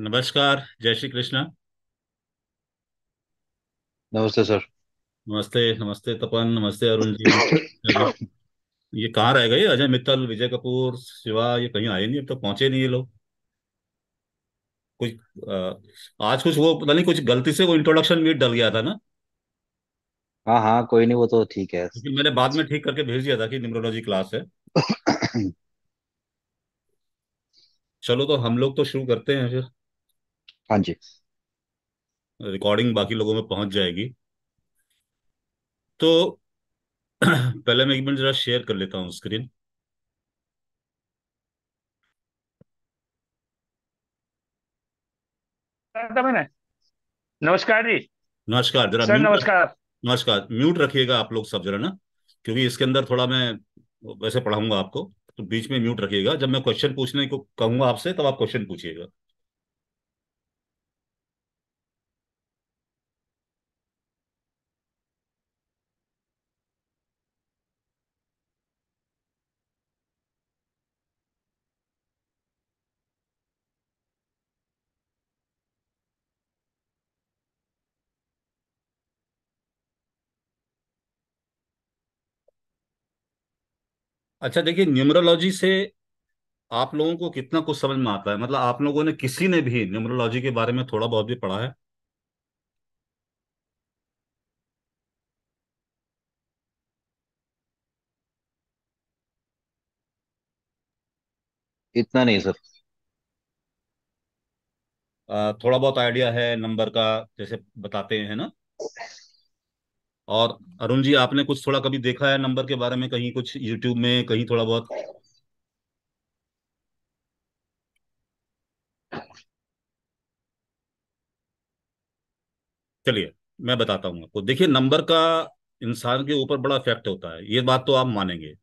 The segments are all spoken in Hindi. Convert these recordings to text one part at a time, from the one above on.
नमस्कार जय श्री कृष्णा नमस्ते सर नमस्ते नमस्ते तपन नमस्ते अरुण जी ये कहाँ रह गए अजय मित्तल विजय कपूर शिवा ये कहीं आए नहीं अब तो पहुंचे नहीं ये लोग कुछ आ, आज कुछ वो पता नहीं कुछ गलती से वो इंट्रोडक्शन मीट डल गया था ना हाँ हाँ कोई नहीं वो तो ठीक है लेकिन मैंने बाद में ठीक करके भेज दिया था कि न्यूमरोलॉजी क्लास है चलो तो हम लोग तो शुरू करते हैं फिर हाँ जी रिकॉर्डिंग बाकी लोगों में पहुंच जाएगी तो पहले मैं एक मिनट जरा शेयर कर लेता हूँ स्क्रीन नमस्कार जी नमस्कार जरा नमस्कार नमस्कार म्यूट रखिएगा आप लोग सब जरा ना क्योंकि इसके अंदर थोड़ा मैं वैसे पढ़ाऊंगा आपको तो बीच में म्यूट रखिएगा जब मैं क्वेश्चन पूछने को कहूंगा आपसे तब आप क्वेश्चन पूछिएगा अच्छा देखिए न्यूमरोलॉजी से आप लोगों को कितना कुछ समझ में आता है मतलब आप लोगों ने किसी ने भी न्यूमरोलॉजी के बारे में थोड़ा बहुत भी पढ़ा है इतना नहीं सर थोड़ा बहुत आइडिया है नंबर का जैसे बताते हैं ना और अरुण जी आपने कुछ थोड़ा कभी देखा है नंबर के बारे में कहीं कुछ यूट्यूब में कहीं थोड़ा बहुत चलिए मैं बताता हूँ आपको देखिए नंबर का इंसान के ऊपर बड़ा इफेक्ट होता है ये बात तो आप मानेंगे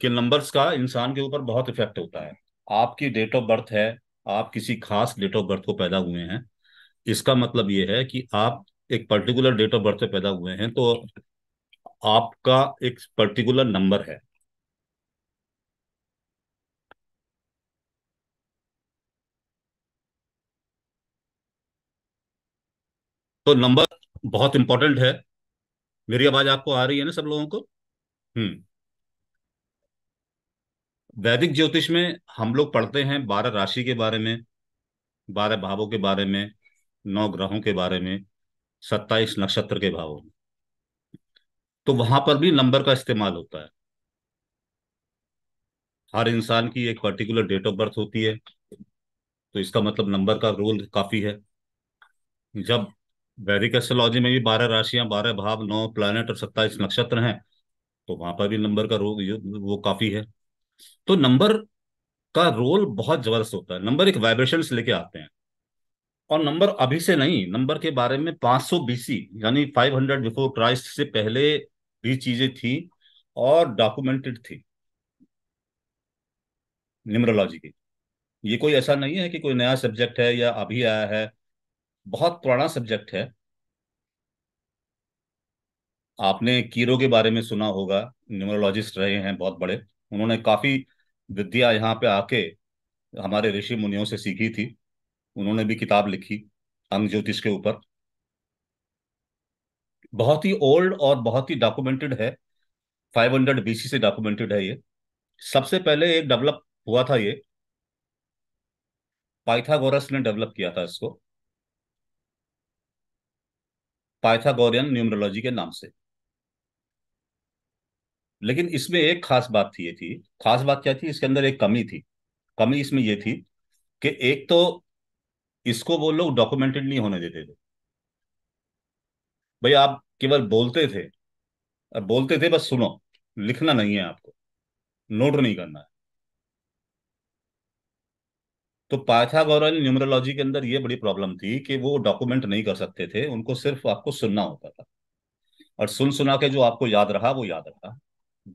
कि नंबर्स का इंसान के ऊपर बहुत इफेक्ट होता है आपकी डेट ऑफ बर्थ है आप किसी खास डेट ऑफ बर्थ को पैदा हुए हैं इसका मतलब ये है कि आप एक पर्टिकुलर डेट ऑफ बर्थ से पैदा हुए हैं तो आपका एक पर्टिकुलर नंबर है तो नंबर बहुत इंपॉर्टेंट है मेरी आवाज आपको आ रही है ना सब लोगों को हम्म वैदिक ज्योतिष में हम लोग पढ़ते हैं बारह राशि के बारे में बारह भावों के बारे में नौ ग्रहों के बारे में सत्ताईस नक्षत्र के भावों में तो वहां पर भी नंबर का इस्तेमाल होता है हर इंसान की एक पर्टिकुलर डेट ऑफ बर्थ होती है तो इसका मतलब नंबर का रोल काफी है जब वैदिक एस्ट्रोलॉजी में भी बारह राशियां बारह भाव नौ प्लानट और सत्ताईस नक्षत्र हैं तो वहां पर भी नंबर का रोल वो काफी है तो नंबर का रोल बहुत जबरदस्त होता है नंबर एक वाइब्रेशन लेके आते हैं और नंबर अभी से नहीं नंबर के बारे में 500 बीसी यानी 500 बिफोर क्राइस्ट से पहले भी चीजें थी और डॉक्यूमेंटेड थी न्यूमरोलॉजी की ये कोई ऐसा नहीं है कि कोई नया सब्जेक्ट है या अभी आया है बहुत पुराना सब्जेक्ट है आपने कीरो के बारे में सुना होगा न्यूमरोलॉजिस्ट रहे हैं बहुत बड़े उन्होंने काफी विद्या यहाँ पे आके हमारे ऋषि मुनियों से सीखी थी उन्होंने भी किताब लिखी अंग ज्योतिष के ऊपर बहुत ही ओल्ड और बहुत ही डॉक्यूमेंटेड है 500 हंड्रेड बीसी से डॉक्यूमेंटेड है ये सबसे पहले एक डेवलप हुआ था ये पाइथागोरस ने डेवलप किया था इसको पाइथागोरियन न्यूमरोलॉजी के नाम से लेकिन इसमें एक खास बात थी ये थी खास बात क्या थी इसके अंदर एक कमी थी कमी इसमें ये थी कि एक तो इसको वो लोग डॉक्यूमेंटेड नहीं होने देते थे भाई आप केवल बोलते थे और बोलते थे बस सुनो लिखना नहीं है आपको नोट नहीं करना है तो पाथागोरल न्यूमरोलॉजी के अंदर ये बड़ी प्रॉब्लम थी कि वो डॉक्यूमेंट नहीं कर सकते थे उनको सिर्फ आपको सुनना होता था और सुन सुना के जो आपको याद रहा वो याद रहा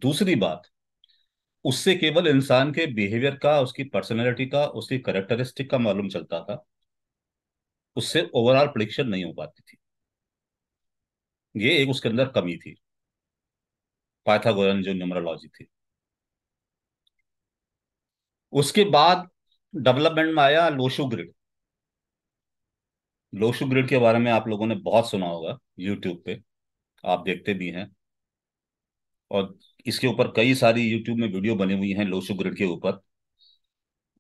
दूसरी बात उससे केवल इंसान के बिहेवियर का उसकी पर्सनैलिटी का उसकी करेक्टरिस्टिक का मालूम चलता था उससे ओवरऑल प्रडिक्शन नहीं हो पाती थी ये एक उसके अंदर कमी थी पाइथागोरन जो न्यूमरोलॉजी थी उसके बाद डेवलपमेंट में आया लोशु ग्रिड लोशु ग्रिड के बारे में आप लोगों ने बहुत सुना होगा यूट्यूब पे आप देखते भी हैं और इसके ऊपर कई सारी यूट्यूब में वीडियो बनी हुई हैं लोशु ग्रिड के ऊपर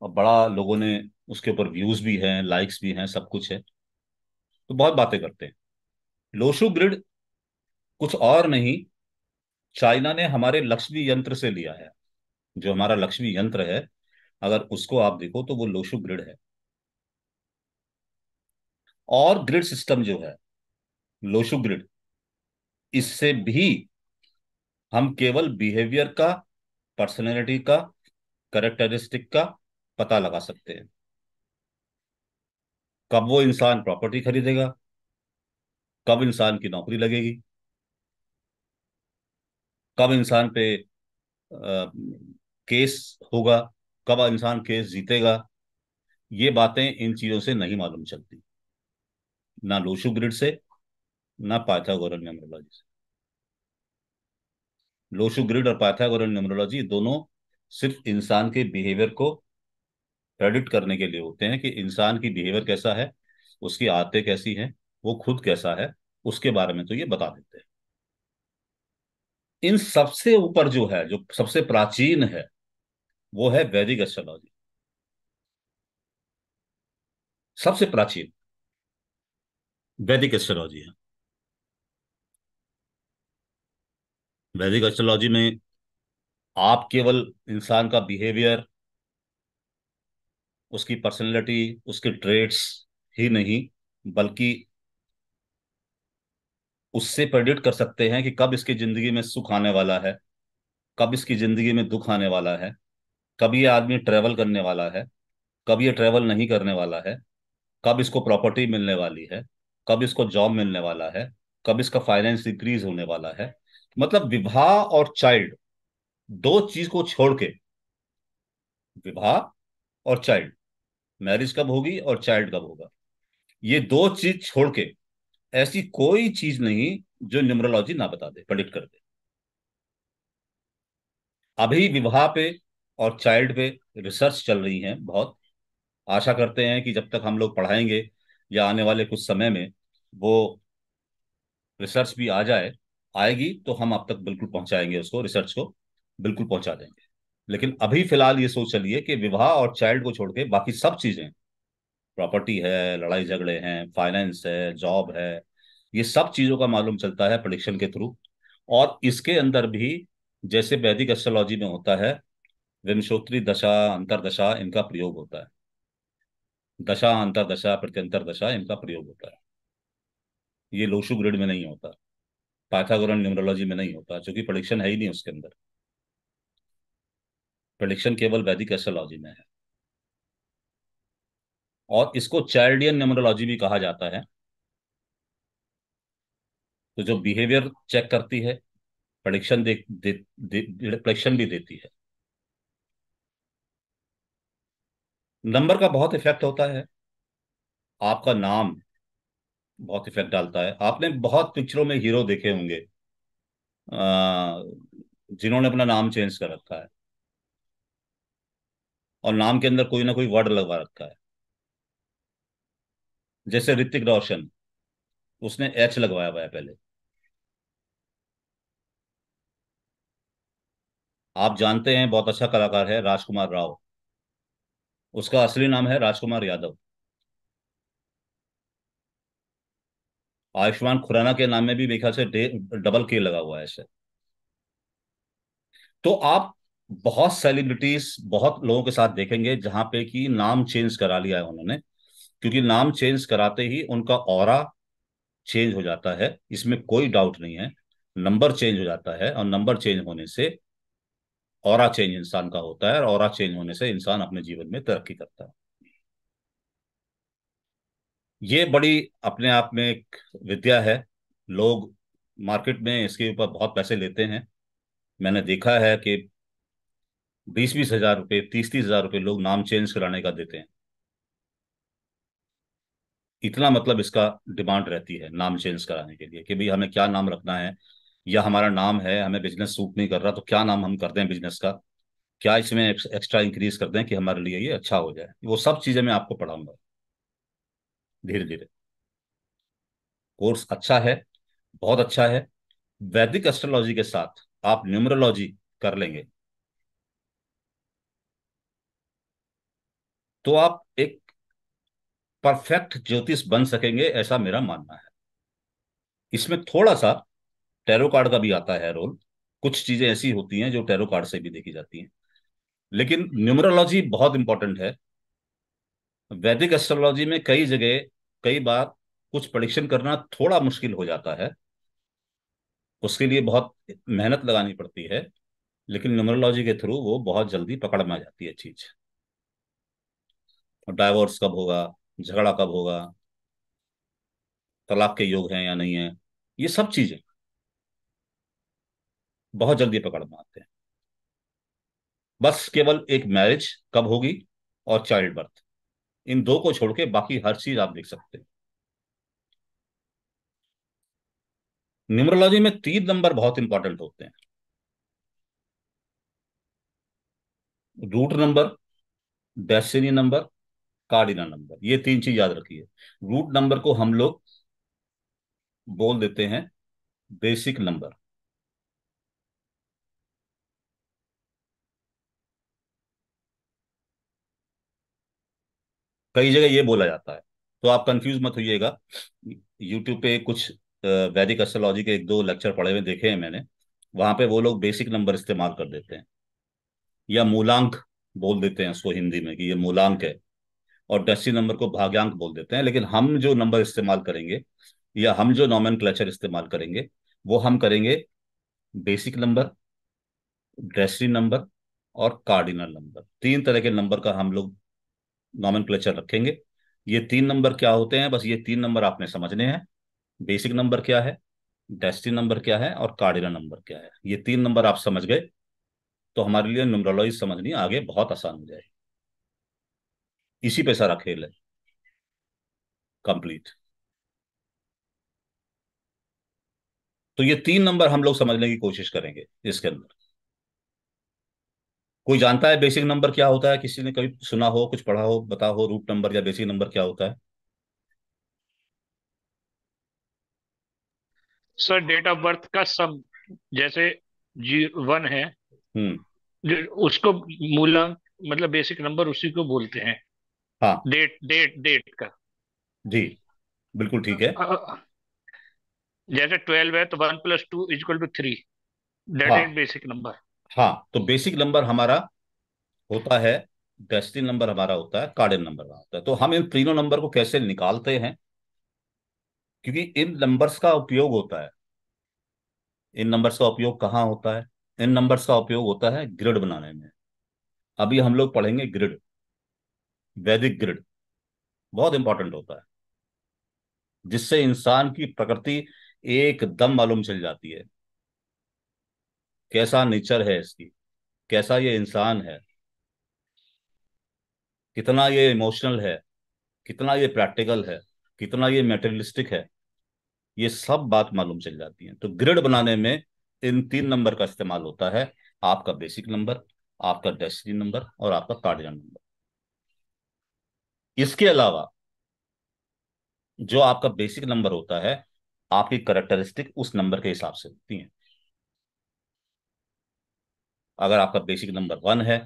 और बड़ा लोगों ने उसके ऊपर व्यूज भी हैं लाइक्स भी हैं सब कुछ है तो बहुत बातें करते हैं लोशु ग्रिड कुछ और नहीं चाइना ने हमारे लक्ष्मी यंत्र से लिया है जो हमारा लक्ष्मी यंत्र है अगर उसको आप देखो तो वो लोशु ग्रिड है और ग्रिड सिस्टम जो है लोशु ग्रिड इससे भी हम केवल बिहेवियर का पर्सनैलिटी का करेक्टरिस्टिक का पता लगा सकते हैं कब वो इंसान प्रॉपर्टी खरीदेगा कब इंसान की नौकरी लगेगी कब इंसान पे आ, केस होगा कब इंसान केस जीतेगा ये बातें इन चीजों से नहीं मालूम चलती ना लोशु ग्रिड से ना पाथागोर न्यूमरोलॉजी से लोशु ग्रिड और पाथागोर न्यूमरोलॉजी दोनों सिर्फ इंसान के बिहेवियर को प्रेडिक्ट करने के लिए होते हैं कि इंसान की बिहेवियर कैसा है उसकी आदतें कैसी हैं वो खुद कैसा है उसके बारे में तो ये बता देते हैं इन सबसे ऊपर जो है जो सबसे प्राचीन है वो है वैदिक एस्ट्रोलॉजी सबसे प्राचीन वैदिक एस्ट्रोलॉजी है वैदिक एस्ट्रोलॉजी में आप केवल इंसान का बिहेवियर उसकी पर्सनैलिटी उसके ट्रेड्स ही नहीं बल्कि उससे प्रेडिक्ट कर सकते हैं कि कब इसकी जिंदगी में सुख आने वाला है कब इसकी जिंदगी में दुख आने वाला है कब ये आदमी ट्रैवल करने वाला है कब ये ट्रैवल नहीं करने वाला है कब इसको प्रॉपर्टी मिलने वाली है कब इसको जॉब मिलने वाला है कब इसका फाइनेंस इंक्रीज होने वाला है मतलब विवाह और चाइल्ड दो चीज को छोड़ के विवाह और चाइल्ड मैरिज कब होगी और चाइल्ड कब होगा ये दो चीज छोड़ के ऐसी कोई चीज नहीं जो न्यूमरोलॉजी ना बता दे प्रडिक्ट कर दे अभी विवाह पे और चाइल्ड पे रिसर्च चल रही है बहुत आशा करते हैं कि जब तक हम लोग पढ़ाएंगे या आने वाले कुछ समय में वो रिसर्च भी आ जाए आएगी तो हम अब तक बिल्कुल पहुंचाएंगे उसको रिसर्च को बिल्कुल पहुंचा देंगे लेकिन अभी फिलहाल ये सोच चलिए कि विवाह और चाइल्ड को छोड़ के बाकी सब चीजें प्रॉपर्टी है लड़ाई झगड़े हैं फाइनेंस है जॉब है ये सब चीजों का मालूम चलता है प्रडिक्शन के थ्रू और इसके अंदर भी जैसे वैदिक एस्ट्रोलॉजी में होता है विमशोत्री दशा अंतरदशा इनका प्रयोग होता है दशा अंतरदशा प्रत्यंतर दशा इनका प्रयोग होता है ये लोशु ग्रिड में नहीं होता पाथागोरन न्यूमरोलॉजी में नहीं होता क्योंकि प्रडिक्शन है ही नहीं उसके अंदर प्रडिक्शन केवल वैदिक एस्ट्रोलॉजी में है और इसको चाइल्डियन न्यूमरोलॉजी भी कहा जाता है तो जो बिहेवियर चेक करती है प्रडिक्शन दे, दे, दे, प्रडिक्शन भी देती है नंबर का बहुत इफेक्ट होता है आपका नाम बहुत इफेक्ट डालता है आपने बहुत पिक्चरों में हीरो देखे होंगे जिन्होंने अपना नाम चेंज कर रखा है और नाम के अंदर कोई ना कोई वर्ड लगवा रखा है जैसे ऋतिक रोशन उसने एच लगवाया हुआ है पहले आप जानते हैं बहुत अच्छा कलाकार है राजकुमार राव उसका असली नाम है राजकुमार यादव आयुष्मान खुराना के नाम में भी मेरे ख्याल से डबल के लगा हुआ है ऐसे तो आप बहुत सेलिब्रिटीज बहुत लोगों के साथ देखेंगे जहां पे कि नाम चेंज करा लिया है उन्होंने क्योंकि नाम चेंज कराते ही उनका और चेंज हो जाता है इसमें कोई डाउट नहीं है नंबर चेंज हो जाता है और नंबर चेंज होने से और चेंज इंसान का होता है और चेंज होने से इंसान अपने जीवन में तरक्की करता है ये बड़ी अपने आप में एक विद्या है लोग मार्केट में इसके ऊपर बहुत पैसे लेते हैं मैंने देखा है कि बीस बीस हजार रुपये तीस तीस हजार रुपये लोग नाम चेंज कराने का देते हैं इतना मतलब इसका डिमांड रहती है नाम चेंज कराने के लिए कि भाई हमें क्या नाम रखना है या हमारा नाम है हमें बिजनेस सूट नहीं कर रहा तो क्या नाम हम कर दें बिजनेस का क्या इसमें एक्स्ट्रा इंक्रीज कर दें कि हमारे लिए ये अच्छा हो जाए वो सब चीजें मैं आपको पढ़ाऊंगा धीरे धीरे कोर्स अच्छा है बहुत अच्छा है वैदिक एस्ट्रोलॉजी के साथ आप न्यूमरोलॉजी कर लेंगे तो आप एक परफेक्ट ज्योतिष बन सकेंगे ऐसा मेरा मानना है इसमें थोड़ा सा टेरो कार्ड का भी आता है रोल कुछ चीजें ऐसी होती हैं जो टेरो कार्ड से भी देखी जाती हैं लेकिन न्यूमरोलॉजी बहुत इंपॉर्टेंट है वैदिक एस्ट्रोलॉजी में कई जगह कई बार कुछ प्रडिक्शन करना थोड़ा मुश्किल हो जाता है उसके लिए बहुत मेहनत लगानी पड़ती है लेकिन न्यूमरोलॉजी के थ्रू वो बहुत जल्दी पकड़ में आ जाती है चीज़ डाइवोर्स कब होगा झगड़ा कब होगा तलाक के योग हैं या नहीं है ये सब चीजें बहुत जल्दी पकड़ में आते हैं बस केवल एक मैरिज कब होगी और चाइल्ड बर्थ इन दो को छोड़ के बाकी हर चीज आप देख सकते हैं न्यूमरोलॉजी में तीन नंबर बहुत इंपॉर्टेंट होते हैं root number destiny number cardinal number ये तीन चीज याद रखिए रूट नंबर को हम लोग बोल देते हैं बेसिक नंबर कई जगह ये बोला जाता है तो आप कंफ्यूज मत होइएगा यूट्यूब पे कुछ वैदिक एस्ट्रोलॉजी के एक दो लेक्चर पढ़े हुए देखे हैं मैंने वहां पे वो लोग बेसिक नंबर इस्तेमाल कर देते हैं या मूलांक बोल देते हैं उसको हिंदी में कि ये मूलांक है और दसी नंबर को भाग्यांक बोल देते हैं लेकिन हम जो नंबर इस्तेमाल करेंगे या हम जो नॉमन क्लचर इस्तेमाल करेंगे वो हम करेंगे बेसिक नंबर ड्रेसरी नंबर और कार्डिनल नंबर तीन तरह के नंबर का हम लोग नॉमन क्लचर रखेंगे ये तीन नंबर क्या होते हैं बस ये तीन नंबर आपने समझने हैं बेसिक नंबर क्या है डेस्टिन नंबर क्या है और कार्डिनल नंबर क्या है ये तीन नंबर आप समझ गए तो हमारे लिए न्यूमरोलॉजी समझनी आगे बहुत आसान हो जाएगी इसी पे सारा खेल है कंप्लीट तो ये तीन नंबर हम लोग समझने की कोशिश करेंगे इसके अंदर कोई जानता है बेसिक नंबर क्या होता है किसी ने कभी सुना हो कुछ पढ़ा हो बता हो रूट नंबर या बेसिक नंबर क्या होता है सर डेट ऑफ बर्थ का सम जैसे जी वन है हम्म। उसको मूलांक मतलब बेसिक नंबर उसी को बोलते हैं हाँ डेट डेट डेट का जी बिल्कुल ठीक है जैसे ट्वेल्व है तो one plus two is equal to three हाँ इज बेसिक नंबर हाँ तो बेसिक नंबर हमारा होता है डेस्टिन नंबर हमारा होता है कार्डन नंबर होता है तो हम इन तीनों नंबर को कैसे निकालते हैं क्योंकि इन नंबर्स का उपयोग होता है इन नंबर्स का उपयोग कहाँ होता है इन नंबर्स का उपयोग होता है ग्रिड बनाने में अभी हम लोग पढ़ेंगे ग्रिड वैदिक ग्रिड बहुत इंपॉर्टेंट होता है जिससे इंसान की प्रकृति एकदम मालूम चल जाती है कैसा नेचर है इसकी कैसा ये इंसान है कितना ये इमोशनल है कितना ये प्रैक्टिकल है कितना ये मेटेरियलिस्टिक है ये सब बात मालूम चल जाती है तो ग्रिड बनाने में इन तीन नंबर का इस्तेमाल होता है आपका बेसिक नंबर आपका डेस्टिनी नंबर और आपका कार्डियन नंबर इसके अलावा जो आपका बेसिक नंबर होता है आपकी करेक्टरिस्टिक उस नंबर के हिसाब से होती है अगर आपका बेसिक नंबर वन है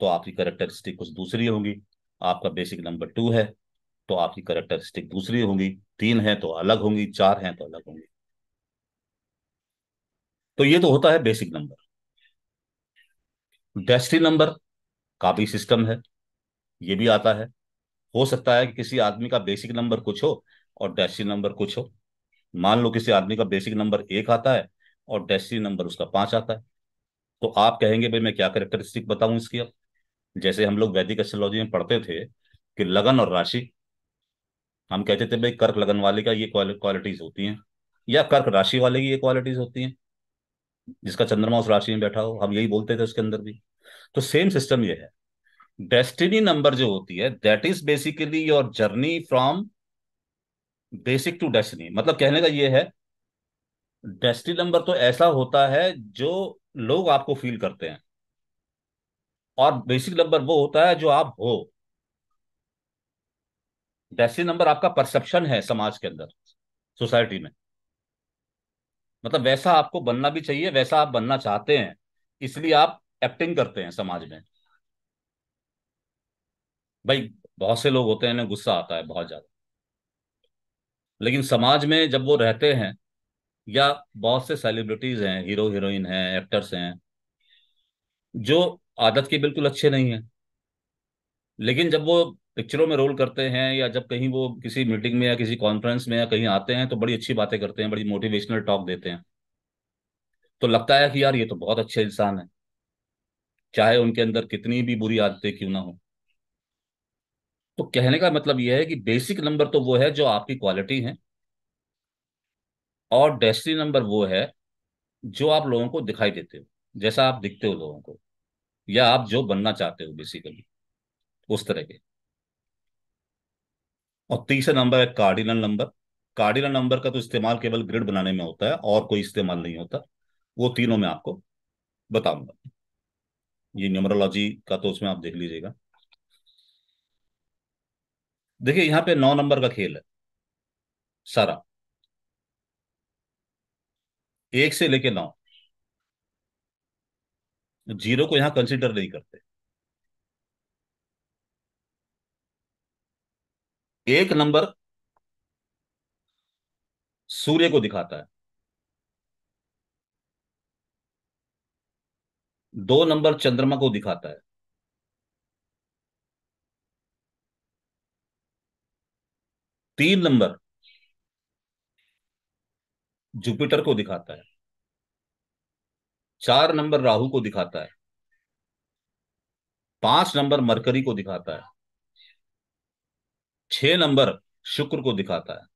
तो आपकी करेक्टरिस्टिक कुछ दूसरी होगी आपका बेसिक नंबर टू है तो आपकी करेक्टरिस्टिक दूसरी होगी तीन है तो अलग होंगी चार है तो अलग होंगी तो ये तो होता है बेसिक नंबर डेस्टी नंबर का भी सिस्टम है ये भी आता है हो सकता है कि किसी आदमी का बेसिक नंबर कुछ हो और डेस्टिनी नंबर कुछ हो मान लो किसी आदमी का बेसिक नंबर एक आता है और डेस्टिनी नंबर उसका पांच आता है तो आप कहेंगे भाई मैं क्या करेक्टरिस्टिक बताऊं इसकी अब जैसे हम लोग वैदिक एस्ट्रोलॉजी में पढ़ते थे कि लगन और राशि हम कहते थे भाई कर्क लगन वाले का ये क्वालिटीज होती हैं या कर्क राशि वाले की ये क्वालिटीज होती हैं जिसका चंद्रमा उस राशि में बैठा हो हम यही बोलते थे उसके अंदर भी तो सेम सिस्टम ये है डेस्टिनी नंबर जो होती है that is basically your journey from basic to destiny मतलब कहने का ये है डेस्टिनी नंबर तो ऐसा होता है जो लोग आपको फील करते हैं और बेसिक नंबर वो होता है जो आप हो डेस्टिनी नंबर आपका परसेप्शन है समाज के अंदर सोसाइटी में मतलब वैसा आपको बनना भी चाहिए वैसा आप बनना चाहते हैं इसलिए आप एक्टिंग करते हैं समाज में भाई बहुत से लोग होते हैं ना गुस्सा आता है बहुत ज्यादा लेकिन समाज में जब वो रहते हैं या बहुत से सेलिब्रिटीज हैं हीरो हीरोइन हैं एक्टर्स हैं जो आदत के बिल्कुल अच्छे नहीं हैं लेकिन जब वो पिक्चरों में रोल करते हैं या जब कहीं वो किसी मीटिंग में या किसी कॉन्फ्रेंस में या कहीं आते हैं तो बड़ी अच्छी बातें करते हैं बड़ी मोटिवेशनल टॉक देते हैं तो लगता है कि यार ये तो बहुत अच्छे इंसान है चाहे उनके अंदर कितनी भी बुरी आदतें क्यों ना हो तो कहने का मतलब यह है कि बेसिक नंबर तो वो है जो आपकी क्वालिटी है और डेस्टिनी नंबर वो है जो आप लोगों को दिखाई देते हो जैसा आप दिखते हो लोगों को या आप जो बनना चाहते हो बेसिकली उस तरह के और तीसरा नंबर है कार्डिनल नंबर कार्डिनल नंबर का तो इस्तेमाल केवल ग्रिड बनाने में होता है और कोई इस्तेमाल नहीं होता वो तीनों में आपको बताऊंगा ये न्यूमरोलॉजी का तो उसमें आप देख लीजिएगा देखिए यहां पे नौ नंबर का खेल है सारा एक से लेके नौ जीरो को यहां कंसीडर नहीं करते एक नंबर सूर्य को दिखाता है दो नंबर चंद्रमा को दिखाता है तीन नंबर जुपिटर को दिखाता है चार नंबर राहु को दिखाता है पांच नंबर मरकरी को दिखाता है छह नंबर शुक्र को दिखाता है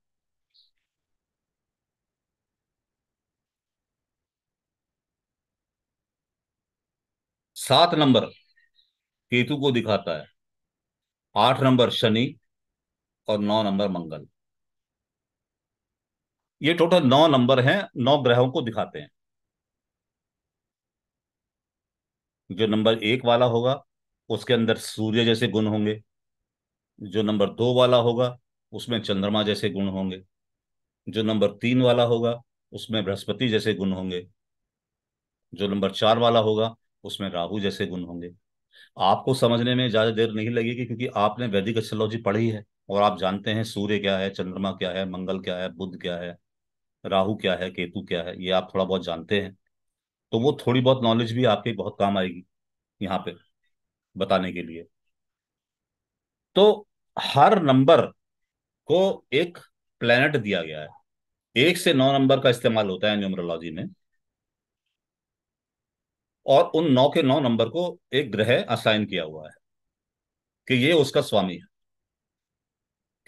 सात नंबर केतु को दिखाता है आठ नंबर शनि और नौ नंबर मंगल ये टोटल नौ नंबर हैं नौ ग्रहों को दिखाते हैं जो नंबर एक वाला होगा उसके अंदर सूर्य जैसे गुण होंगे जो नंबर दो वाला होगा उसमें चंद्रमा जैसे गुण होंगे जो नंबर तीन वाला होगा उसमें बृहस्पति जैसे गुण होंगे जो नंबर चार वाला होगा उसमें राहु जैसे गुण होंगे आपको समझने में ज्यादा देर नहीं लगेगी क्योंकि आपने वैदिक एस्ट्रोलॉजी पढ़ी है और आप जानते हैं सूर्य क्या है चंद्रमा क्या है मंगल क्या है बुद्ध क्या है राहु क्या है केतु क्या है ये आप थोड़ा बहुत जानते हैं तो वो थोड़ी बहुत नॉलेज भी आपके बहुत काम आएगी यहाँ पे बताने के लिए तो हर नंबर को एक प्लेनेट दिया गया है एक से नौ नंबर का इस्तेमाल होता है न्यूमरोलॉजी में और उन नौ के नौ नंबर को एक ग्रह असाइन किया हुआ है कि ये उसका स्वामी है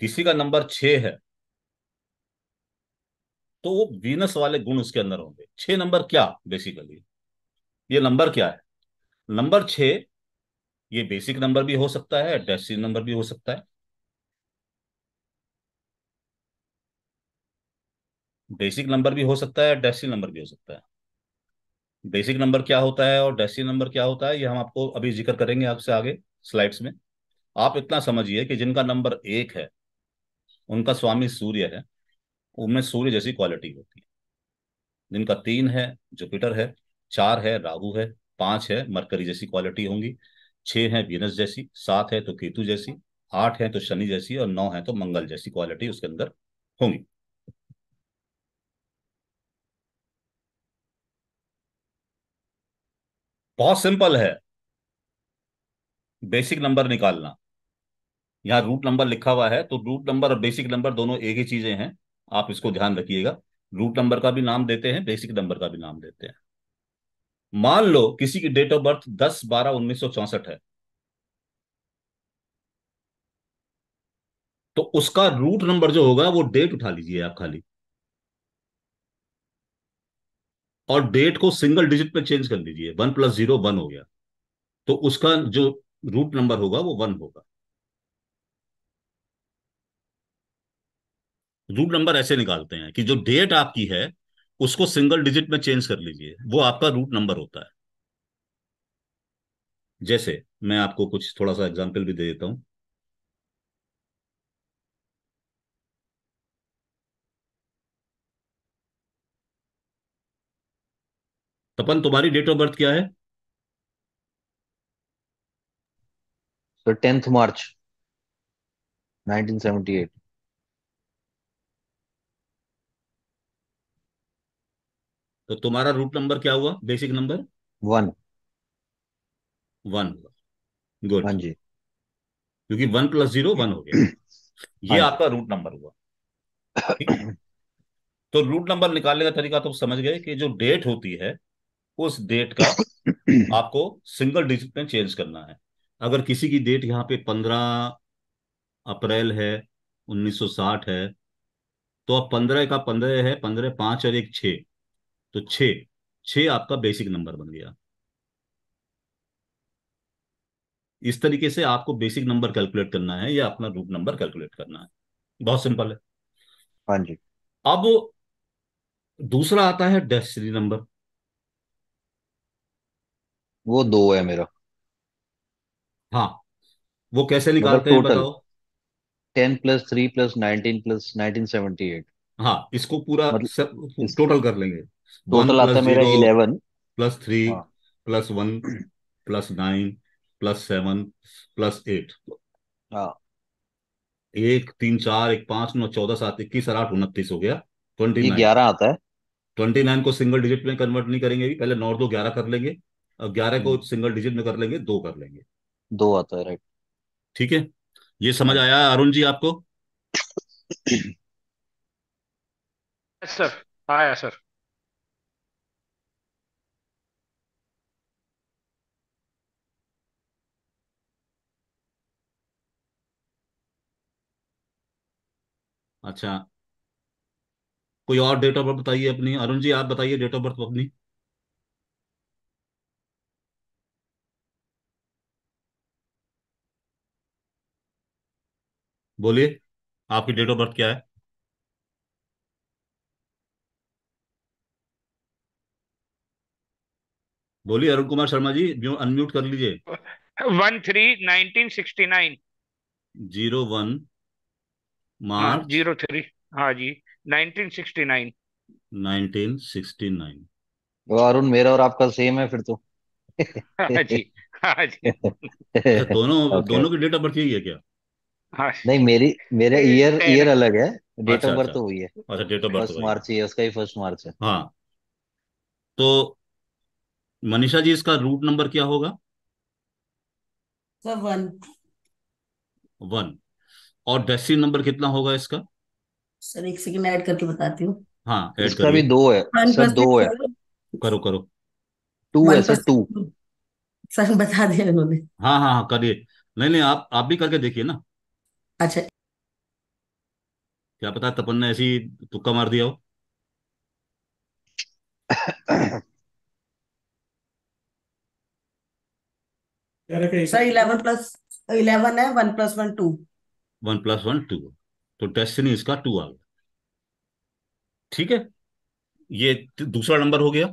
किसी का नंबर छ है तो वो वीनस वाले गुण उसके अंदर होंगे छह नंबर क्या बेसिकली ये नंबर क्या है नंबर छ ये बेसिक नंबर भी हो सकता है डेसिमल नंबर भी हो सकता है बेसिक नंबर भी हो सकता है डेसिमल नंबर भी हो सकता है बेसिक नंबर क्या होता है और डेसिमल नंबर क्या होता है ये हम आपको अभी जिक्र करेंगे आपसे आगे स्लाइड्स में आप इतना समझिए कि जिनका नंबर एक है उनका स्वामी सूर्य है उनमें सूर्य जैसी क्वालिटी होती है जिनका तीन है जुपिटर है चार है राहु है पांच है मरकरी जैसी क्वालिटी होंगी छह है वीनस जैसी सात है तो केतु जैसी आठ है तो शनि जैसी और नौ है तो मंगल जैसी क्वालिटी उसके अंदर होंगी बहुत सिंपल है बेसिक नंबर निकालना यहाँ रूट नंबर लिखा हुआ है तो रूट नंबर और बेसिक नंबर दोनों एक ही चीजें हैं आप इसको ध्यान रखिएगा रूट नंबर का भी नाम देते हैं बेसिक नंबर का भी नाम देते हैं मान लो किसी की डेट ऑफ बर्थ दस बारह उन्नीस सौ चौसठ है तो उसका रूट नंबर जो होगा वो डेट उठा लीजिए आप खाली और डेट को सिंगल डिजिट पे चेंज कर लीजिए वन प्लस जीरो वन हो गया तो उसका जो रूट नंबर होगा वो वन होगा रूट नंबर ऐसे निकालते हैं कि जो डेट आपकी है उसको सिंगल डिजिट में चेंज कर लीजिए वो आपका रूट नंबर होता है जैसे मैं आपको कुछ थोड़ा सा एग्जाम्पल भी दे देता हूं तपन तुम्हारी डेट ऑफ बर्थ क्या है सर टेंथ मार्च 1978 तो तुम्हारा रूट नंबर क्या हुआ basic number one one good हाँ जी क्योंकि वन प्लस जीरो वन हो गया ये आपका रूट नंबर हुआ तो रूट नंबर निकालने का तरीका तो समझ गए कि जो डेट होती है उस डेट का आपको सिंगल डिजिट में चेंज करना है अगर किसी की डेट यहाँ पे पंद्रह अप्रैल है 1960 है तो अब पंद्रह का पंद्रह है पंद्रह पांच और एक छः तो छ छ आपका बेसिक नंबर बन गया इस तरीके से आपको बेसिक नंबर कैलकुलेट करना है या अपना रूट नंबर कैलकुलेट करना है बहुत सिंपल है हाँ जी अब दूसरा आता है डेस्टिनी नंबर वो दो है मेरा हाँ वो कैसे मतलब निकालते हैं बताओ ten plus three plus nineteen plus nineteen seventy eight हाँ इसको पूरा मतलब, सब, इस... टोटल कर लेंगे टोटल आता मेरा eleven plus three plus one plus nine plus seven plus eight एक तीन चार एक पांच नौ चौदह सात इक्कीस आठ उनतीस हो गया ट्वेंटी ग्यारह आता है ट्वेंटी नाइन को सिंगल डिजिट में कन्वर्ट नहीं करेंगे पहले नौ दो ग्यारह कर लेंगे और ग्यारह को सिंगल हम्म। डिजिट में कर लेंगे दो कर लेंगे दो आता है राइट ठीक है ये समझ आया अरुण जी आपको सर आया सर अच्छा कोई और डेट ऑफ बर्थ बताइए अपनी अरुण जी आप बताइए डेट ऑफ बर्थ अपनी बोलिए आपकी डेट ऑफ बर्थ क्या है बोलिए अरुण कुमार शर्मा जी अनम्यूट कर लीजिए one three nineteen sixty nine zero one हाँ, मार्च जीरो थ्री हाँ जी नाइनटीन सिक्सटी 1969 1969 वो अरुण मेरा और आपका सेम है फिर तो हाँ जी हाँ जी अच्छा, दोनों okay. दोनों की डेट ऑफ बर्थ यही है क्या हाँ। नहीं मेरी मेरे ईयर ईयर अलग है डेट अच्छा, ऑफ बर्थ अच्छा। तो वही है अच्छा date of birth first March ही है उसका ही फर्स्ट मार्च है हाँ तो मनीषा जी इसका रूट नंबर क्या होगा सर वन वन और डेस्टिन नंबर कितना होगा इसका सर एक सेकंड ऐड करके बताती हूँ हाँ ऐड कर भी दो है हाँ, सर दो है करो करो टू है सर टू सर बता दिया उन्होंने हाँ हाँ हाँ करिए नहीं नहीं आप आप भी करके देखिए ना अच्छा क्या पता तपन ने ऐसी तुक्का मार दिया हो सर इलेवन प्लस इलेवन है one plus one two one plus one two तो डेस्टिनी इसका टू आ गया ठीक है ये दूसरा नंबर हो गया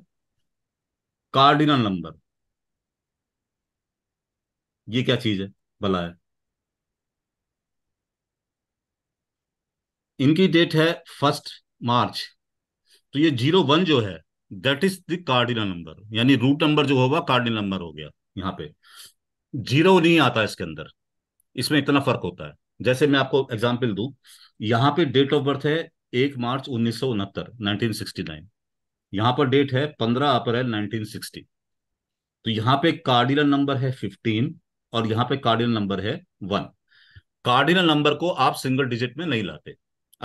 कार्डिनल नंबर ये क्या चीज है भला है इनकी डेट है फर्स्ट मार्च तो ये जीरो वन जो है that is the cardinal number यानी रूट नंबर जो होगा कार्डिनल नंबर हो गया यहां पे जीरो नहीं आता इसके अंदर इसमें इतना फर्क होता है जैसे मैं आपको एग्जाम्पल दू यहाँ पे डेट ऑफ बर्थ है एक मार्च उन्नीस सौ उनहत्तर नाइनटीन सिक्सटी नाइन यहाँ पर डेट है पंद्रह अप्रैल नाइनटीन सिक्सटी तो यहाँ पे कार्डिनल नंबर है फिफ्टीन और यहाँ पे कार्डिनल नंबर है वन कार्डिनल नंबर को आप सिंगल डिजिट में नहीं लाते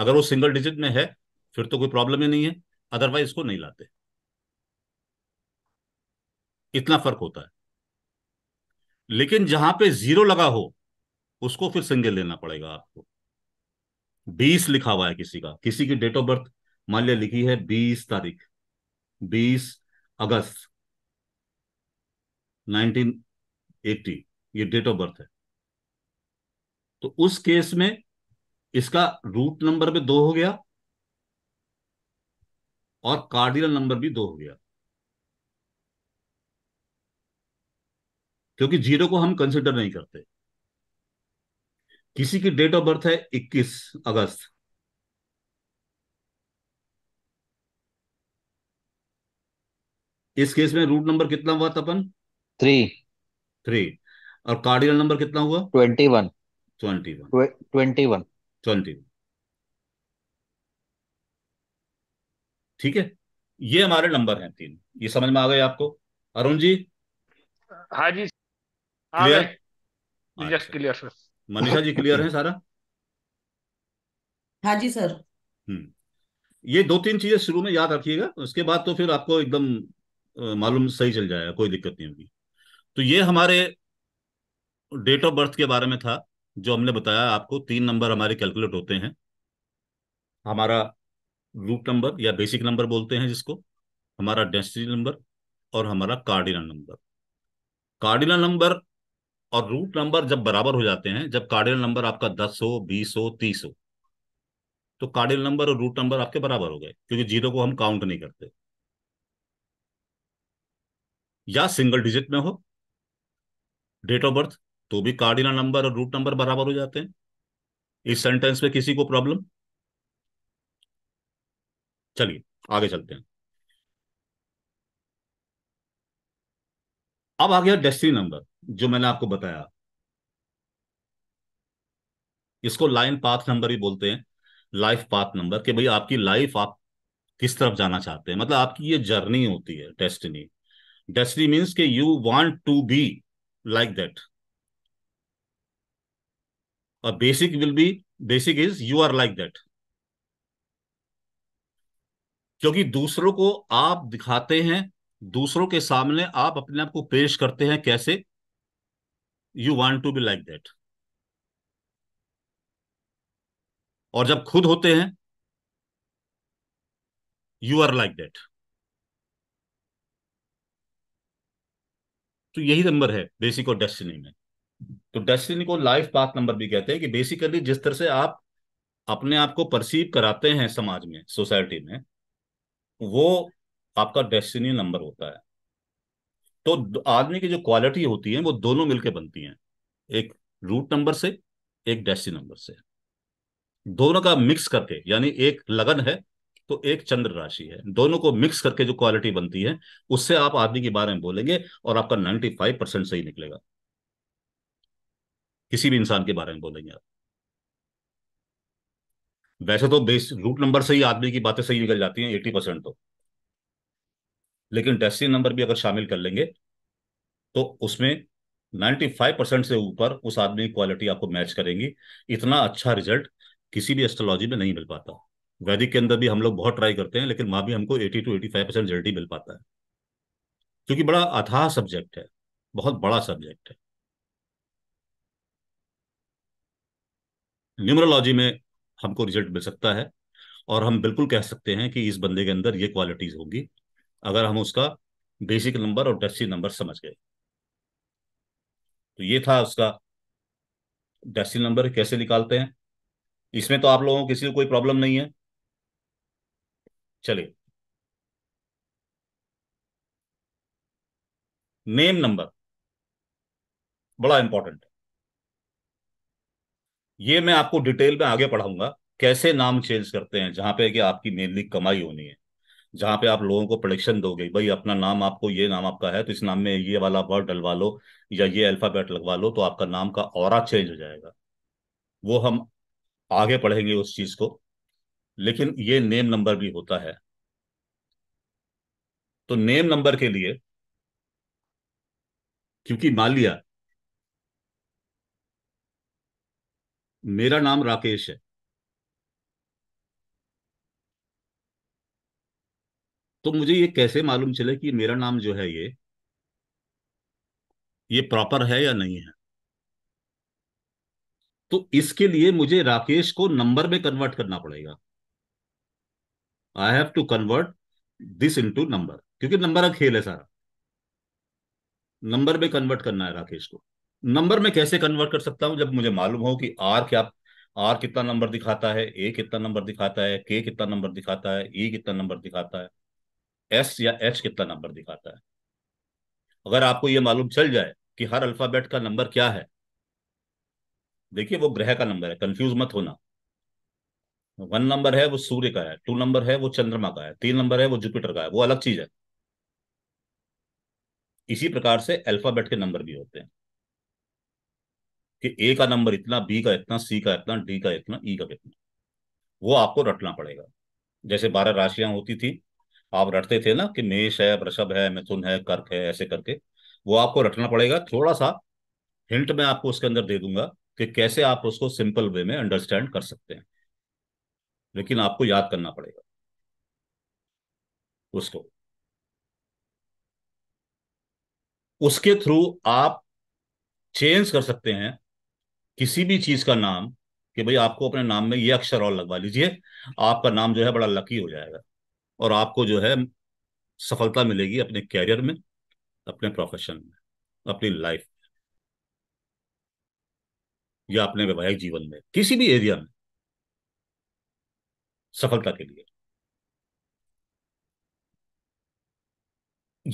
अगर वो सिंगल डिजिट में है फिर तो कोई प्रॉब्लम ही नहीं है अदरवाइज इसको नहीं लाते इतना फर्क होता है लेकिन जहां पे जीरो लगा हो उसको फिर सिंगल लेना पड़ेगा आपको बीस लिखा हुआ है किसी का किसी की डेट ऑफ बर्थ मान लिया लिखी है बीस तारीख बीस अगस्त 1980 ये डेट ऑफ बर्थ है तो उस केस में इसका रूट नंबर भी दो हो गया और कार्डिनल नंबर भी दो हो गया क्योंकि जीरो को हम कंसिडर नहीं करते किसी की डेट ऑफ बर्थ है 21 अगस्त इस केस में रूट नंबर कितना हुआ तपन थ्री थ्री और कार्डियल नंबर कितना हुआ twenty one twenty one twenty one twenty one ठीक है ये हमारे नंबर हैं तीन ये समझ में आ गए आपको अरुण जी हाँ जी clear clear sir Manisha ji clear है सारा हाँ जी सर हम्म ये दो तीन चीजें शुरू में याद रखिएगा उसके बाद तो फिर आपको एकदम मालूम सही चल जाएगा कोई दिक्कत नहीं होगी तो ये हमारे डेट ऑफ बर्थ के बारे में था जो हमने बताया आपको तीन नंबर हमारे कैलकुलेट होते हैं हमारा रूट नंबर या बेसिक नंबर बोलते हैं जिसको हमारा डेस्टिनी नंबर और हमारा कार्डिनल नंबर कार्डिनल नंबर और रूट नंबर जब बराबर हो जाते हैं जब कार्डियल नंबर आपका दस हो बीस हो तीस हो तो कार्डियल नंबर और रूट नंबर आपके बराबर हो गए क्योंकि जीरो को हम काउंट नहीं करते या सिंगल डिजिट में हो डेट ऑफ बर्थ तो भी कार्डिनल नंबर और रूट नंबर बराबर हो जाते हैं इस सेंटेंस में किसी को प्रॉब्लम चलिए आगे चलते हैं अब आ गया डेस्टिनी नंबर जो मैंने आपको बताया इसको लाइन पाथ नंबर ही बोलते हैं लाइफ पाथ नंबर कि भाई आपकी लाइफ आप किस तरफ जाना चाहते हैं मतलब आपकी ये जर्नी होती है डेस्टिनी डेस्टिनी मीन्स के you want to be like that और basic will be basic is you are like that क्योंकि दूसरों को आप दिखाते हैं दूसरों के सामने आप अपने आप को पेश करते हैं कैसे you want to be like that और जब खुद होते हैं यू आर लाइक दैट तो यही नंबर है बेसिक और डेस्टिनी में तो डेस्टिनी को लाइफ पाथ नंबर भी कहते हैं कि बेसिकली जिस तरह से आप अपने आप को परसीव कराते हैं समाज में सोसाइटी में वो आपका डेस्टिनी नंबर होता है तो आदमी की जो क्वालिटी होती है वो दोनों मिलके बनती हैं एक रूट नंबर से एक डेस्टिनी नंबर से दोनों का मिक्स करके यानी एक लगन है तो एक चंद्र राशि है दोनों को मिक्स करके जो क्वालिटी बनती है उससे आप आदमी के बारे में बोलेंगे और आपका नाइन्टी फाइव परसेंट सही निकलेगा किसी भी इंसान के बारे में बोलेंगे आप वैसे तो बेस रूट नंबर से ही आदमी की बातें सही निकल जाती हैं एटी परसेंट तो लेकिन डेस्टिनी नंबर भी अगर शामिल कर लेंगे तो उसमें 95 परसेंट से ऊपर उस आदमी की क्वालिटी आपको मैच करेंगी इतना अच्छा रिजल्ट किसी भी एस्ट्रोलॉजी में नहीं मिल पाता वैदिक के अंदर भी हम लोग बहुत ट्राई करते हैं लेकिन वहां भी हमको 80 टू 85 परसेंट रिजल्ट ही मिल पाता है क्योंकि बड़ा अथाह सब्जेक्ट है बहुत बड़ा सब्जेक्ट है न्यूमरोलॉजी में हमको रिजल्ट मिल सकता है और हम बिल्कुल कह सकते हैं कि इस बंदे के अंदर ये क्वालिटीज होंगी अगर हम उसका बेसिक नंबर और डस्टी नंबर समझ गए तो ये था उसका डस्टी नंबर कैसे निकालते हैं इसमें तो आप लोगों को किसी को कोई प्रॉब्लम नहीं है चलिए नेम नंबर बड़ा इंपॉर्टेंट है ये मैं आपको डिटेल में आगे पढ़ाऊंगा कैसे नाम चेंज करते हैं जहां पे कि आपकी मेनली कमाई होनी है जहां पे आप लोगों को प्रोडिक्शन दोगे भाई अपना नाम आपको ये नाम आपका है तो इस नाम में ये वाला वर्ड डलवा लो या ये अल्फाबेट लगवा लो तो आपका नाम का और चेंज हो जाएगा वो हम आगे पढ़ेंगे उस चीज को लेकिन ये नेम नंबर भी होता है तो नेम नंबर के लिए क्योंकि मान लिया मेरा नाम राकेश है तो मुझे ये कैसे मालूम चले कि मेरा नाम जो है ये ये प्रॉपर है या नहीं है तो इसके लिए मुझे राकेश को नंबर में कन्वर्ट करना पड़ेगा I have to convert this into number क्योंकि नंबर का खेल है सारा नंबर में कन्वर्ट करना है राकेश को नंबर में कैसे कन्वर्ट कर सकता हूं जब मुझे मालूम हो कि आर क्या आर कितना नंबर दिखाता है ए कितना नंबर दिखाता है के कितना नंबर दिखाता है ई e कितना नंबर दिखाता है एस या एच कितना नंबर दिखाता है अगर आपको यह मालूम चल जाए कि हर अल्फाबेट का नंबर क्या है देखिए वो ग्रह का नंबर है कंफ्यूज मत होना वन नंबर है वो सूर्य का है टू नंबर है वो चंद्रमा का है तीन नंबर है वो जुपिटर का है वो अलग चीज है इसी प्रकार से अल्फाबेट के नंबर भी होते हैं कि ए का नंबर इतना बी का इतना सी का इतना डी का इतना ई e का कितना वो आपको रटना पड़ेगा जैसे बारह राशियां होती थी आप रटते थे ना कि मेष है वृषभ है मिथुन है कर्क है ऐसे करके वो आपको रटना पड़ेगा थोड़ा सा हिंट मैं आपको उसके अंदर दे दूंगा कि कैसे आप उसको सिंपल वे में अंडरस्टैंड कर सकते हैं लेकिन आपको याद करना पड़ेगा उसको उसके थ्रू आप चेंज कर सकते हैं किसी भी चीज का नाम कि भाई आपको अपने नाम में ये अक्षर और लगवा लीजिए आपका नाम जो है बड़ा लकी हो जाएगा और आपको जो है सफलता मिलेगी अपने कैरियर में अपने प्रोफेशन में अपनी लाइफ में या अपने वैवाहिक जीवन में किसी भी एरिया में सफलता के लिए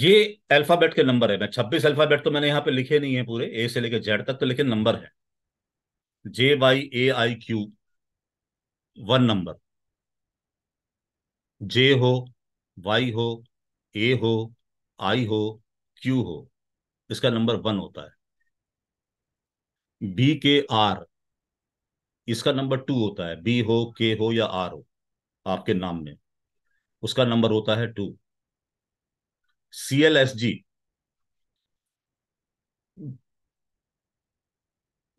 ये अल्फाबेट के नंबर है मैं 26 अल्फाबेट तो मैंने यहां पे लिखे नहीं है पूरे ए से लेकर जेड तक तो लेकिन नंबर है J Y A I Q one number J हो वाई हो ए हो आई हो क्यू हो इसका नंबर वन होता है बी के आर इसका नंबर टू होता है बी हो के हो या आर हो आपके नाम में उसका नंबर होता है two C L S G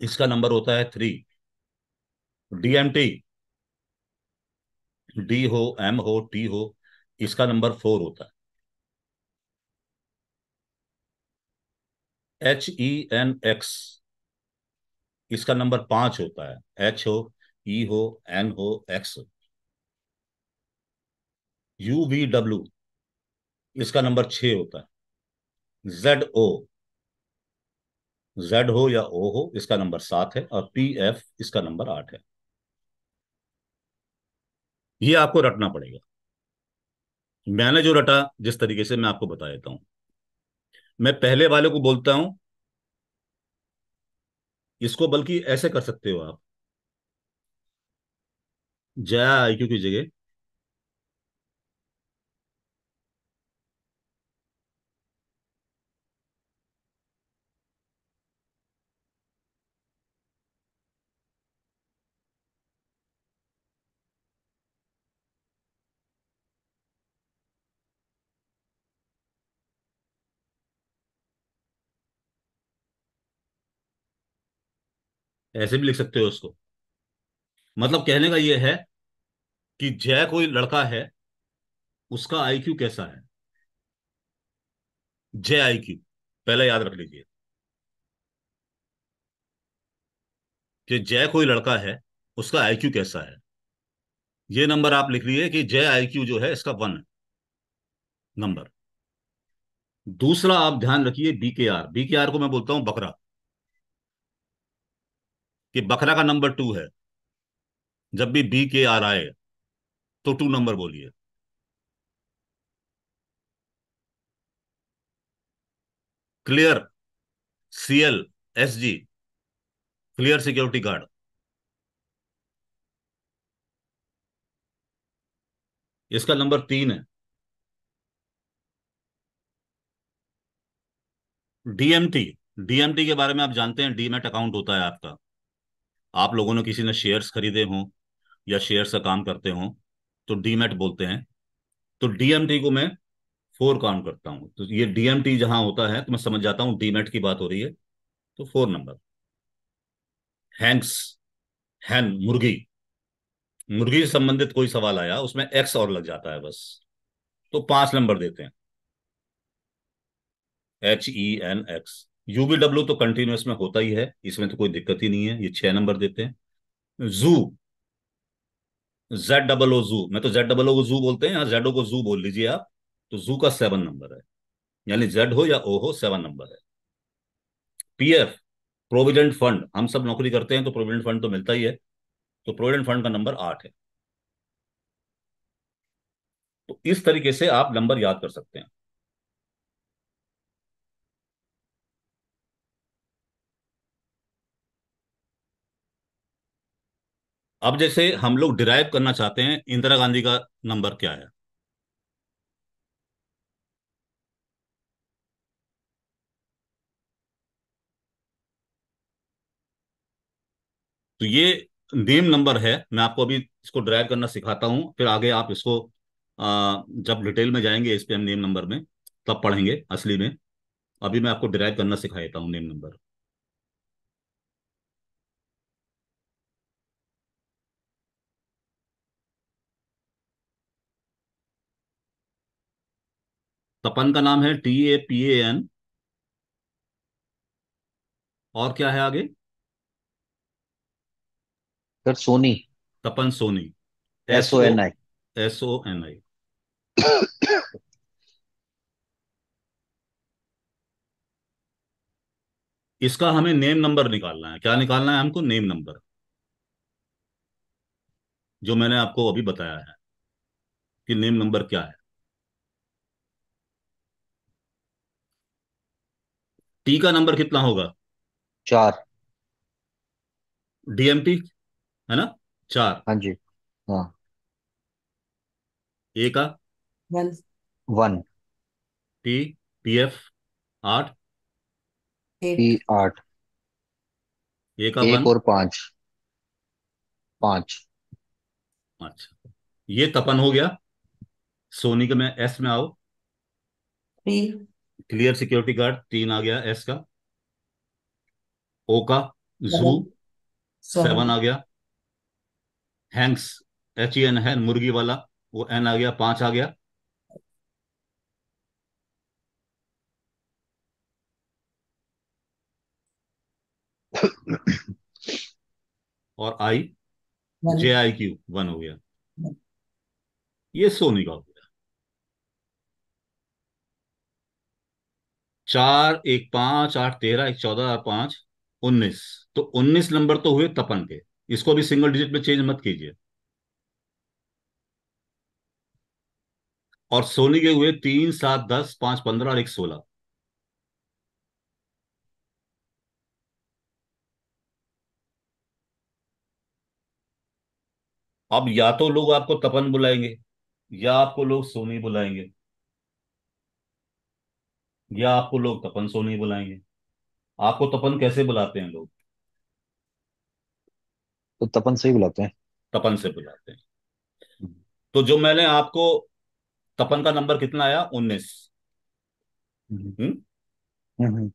इसका नंबर होता है थ्री डीएमटी डी हो एम हो टी हो इसका नंबर फोर होता है एच ई एन एक्स इसका नंबर पांच होता है एच हो ई e हो एन हो एक्स हो यू वी डब्ल्यू इसका नंबर छ होता है जेड ओ जेड हो या ओ हो इसका नंबर सात है और पी एफ इसका नंबर आठ है ये आपको रटना पड़ेगा मैंने जो रटा जिस तरीके से मैं आपको बता देता हूं मैं पहले वाले को बोलता हूं इसको बल्कि ऐसे कर सकते हो आप जया आई की जगह ऐसे भी लिख सकते हो उसको मतलब कहने का ये है कि जय कोई लड़का है उसका आईक्यू कैसा है जय आईक्यू पहले याद रख लीजिए कि जय कोई लड़का है उसका आईक्यू कैसा है ये नंबर आप लिख लिए कि जय आईक्यू जो है इसका वन नंबर दूसरा आप ध्यान रखिए बीके आर बीके आर को मैं बोलता हूं बकरा कि बकरा का नंबर टू है जब भी बी के आर आए तो टू नंबर बोलिए clear CL S G clear security guard इसका नंबर तीन है डीएमटी डीएमटी के बारे में आप जानते हैं डीमेट अकाउंट होता है आपका आप लोगों ने किसी ने शेयर्स खरीदे हों या शेयर्स का काम करते हों तो डीमेट बोलते हैं तो डीएमटी को मैं फोर काउंट करता हूं तो ये डीएमटी जहां होता है तो मैं समझ जाता हूं डीमेट की बात हो रही है तो फोर नंबर हैंक्स हैन मुर्गी मुर्गी से संबंधित कोई सवाल आया उसमें एक्स और लग जाता है बस तो पांच नंबर देते हैं H E N X UVW तो कंटिन्यूस में होता ही है इसमें तो कोई दिक्कत ही नहीं है ये छह नंबर देते हैं जू जेड डबल ओ जू मैं तो जेड डबल ओ को जू बोलते हैं जेड जेडो को जू बोल लीजिए आप तो जू का सेवन नंबर है यानी जेड हो या ओ हो सेवन नंबर है पीएफ प्रोविडेंट फंड हम सब नौकरी करते हैं तो प्रोविडेंट फंड तो मिलता ही है तो प्रोविडेंट फंड का नंबर आठ है तो इस तरीके से आप नंबर याद कर सकते हैं अब जैसे हम लोग डिराइव करना चाहते हैं इंदिरा गांधी का नंबर क्या है तो ये नेम नंबर है मैं आपको अभी इसको ड्राइव करना सिखाता हूं फिर आगे आप इसको आ, जब डिटेल में जाएंगे इस पे हम नेम नंबर में तब पढ़ेंगे असली में अभी मैं आपको डिराइव करना सिखा देता हूँ नेम नंबर तपन का नाम है T A P A N और क्या है आगे sir Soni Tapan Soni S O N I S O N I इसका हमें नेम नंबर निकालना है क्या निकालना है हमको नेम नंबर जो मैंने आपको अभी बताया है कि नेम नंबर क्या है टी का नंबर कितना होगा चार डीएमटी है ना चार हाँ जी हाँ ए का one one T P F आठ टी आठ ए का एक वन और पांच पांच अच्छा ये तपन हो गया सोनी के में एस में आओ थ्री क्लियर सिक्योरिटी गार्ड तीन आ गया एस का ओ का जू सेवन आ गया हैंक्स एच ई एन है मुर्गी वाला वो एन आ गया पांच आ गया और आई जे आई क्यू वन हो गया ये सोनी का हो गया चार एक पांच आठ तेरह एक चौदह पांच उन्नीस तो उन्नीस नंबर तो हुए तपन के इसको भी सिंगल डिजिट में चेंज मत कीजिए और सोनी के हुए तीन सात दस पांच पंद्रह और एक सोलह अब या तो लोग आपको तपन बुलाएंगे या आपको लोग सोनी बुलाएंगे या आपको लोग तपन सो नहीं बुलाएंगे आपको तपन कैसे बुलाते हैं लोग तो तपन से ही बुलाते हैं तपन से बुलाते हैं हम्म। तो जो मैंने आपको तपन का नंबर कितना आया उन्नीस हम्म। हम्म।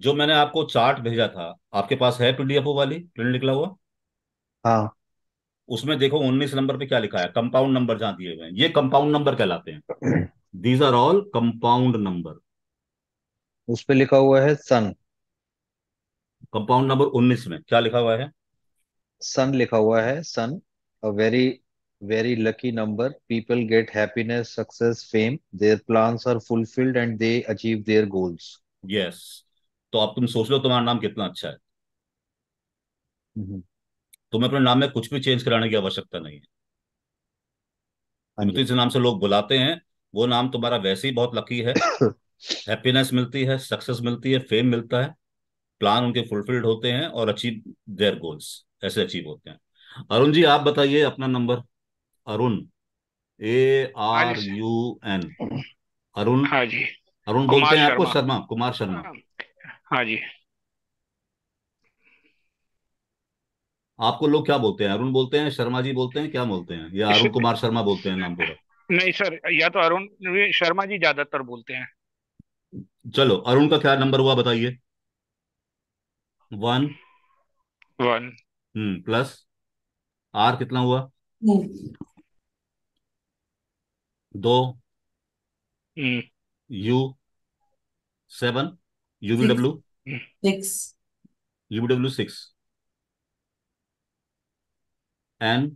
जो मैंने आपको चार्ट भेजा था आपके पास है पीडीएफ वाली प्रिंट निकला हुआ हाँ उसमें देखो उन्नीस नंबर पे क्या लिखा है कंपाउंड नंबर जहां दिए हुए हैं ये कंपाउंड नंबर कहलाते हैं these are all compound number उस पे लिखा हुआ है सन कंपाउंड नंबर उन्नीस में क्या लिखा हुआ है सन लिखा हुआ है sun a very very lucky number people get happiness success fame their plans are fulfilled and they achieve their goals yes तो आप तुम सोच लो तुम्हारा नाम कितना अच्छा है mm-hmm. तुम्हें अपने नाम में कुछ भी चेंज कराने की आवश्यकता नहीं है हाँ जिस नाम से लोग बुलाते हैं वो नाम तुम्हारा वैसे ही बहुत लकी है हैप्पीनेस मिलती है सक्सेस मिलती है फेम मिलता है प्लान उनके फुलफिल्ड होते हैं और अचीव देयर गोल्स ऐसे अचीव होते हैं अरुण जी आप बताइए अपना number Arun A R U N Arun हाँ जी अरुण बोलते हैं आपको शर्मा कुमार शर्मा हाँ जी आपको लोग क्या बोलते हैं अरुण बोलते हैं शर्मा जी बोलते हैं क्या बोलते हैं या अरुण कुमार शर्मा बोलते हैं नाम पूरा नहीं सर या तो अरुण शर्मा जी ज्यादातर बोलते हैं चलो अरुण का क्या नंबर हुआ बताइए one one hmm plus R कितना हुआ hmm. दो U seven UVW six UVW six N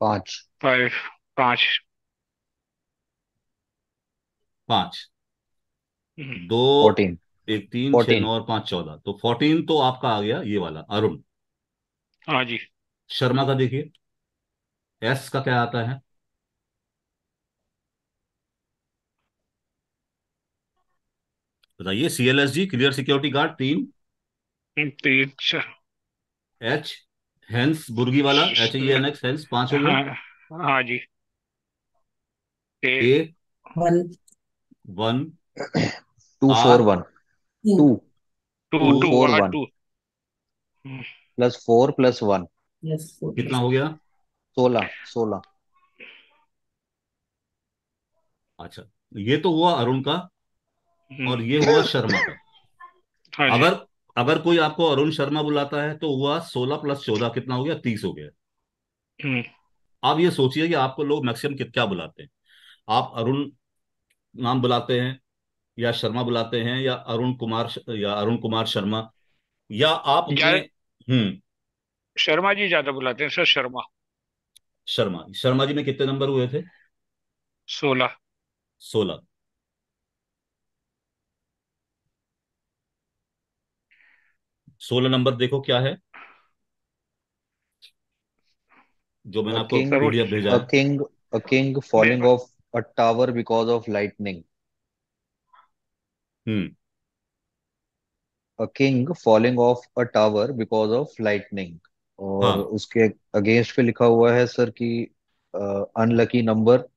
पांच फाइव पांच पांच हम्म। दो फोर्टीन एक तीन छह नौ और पांच चौदह तो फोर्टीन तो आपका आ गया ये वाला अरुण हाँ जी शर्मा का देखिए एस का क्या आता है बताइए सीएलएसजी क्लियर सिक्योरिटी गार्ड तीन एच हेंस बुर्गी वाला एच ई एन एक्स हेंस पांच हो हाँ, हाँ जी A one one two four one two two two four one plus four plus one कितना हो गया सोलह सोलह अच्छा ये तो हुआ अरुण का hmm. और ये हुआ शर्मा का हाँ अगर अगर कोई आपको अरुण शर्मा बुलाता है तो हुआ सोलह प्लस चौदह कितना हो गया तीस हो गया hmm. आप ये सोचिए कि आपको लोग मैक्सिमम क्या बुलाते हैं आप अरुण नाम बुलाते हैं या शर्मा बुलाते हैं या अरुण कुमार या अरुण कुमार शर्मा या आप हम्म शर्मा जी ज्यादा बुलाते हैं सर शर्मा शर्मा शर्मा जी में कितने नंबर हुए थे सोलह सोलह सोलह नंबर देखो क्या है जो मैंने आपको भेजा king king falling of a tower because of lightning a king falling of a tower because of lightning और हाँ उसके अगेंस्ट पे लिखा हुआ है सर कि unlucky number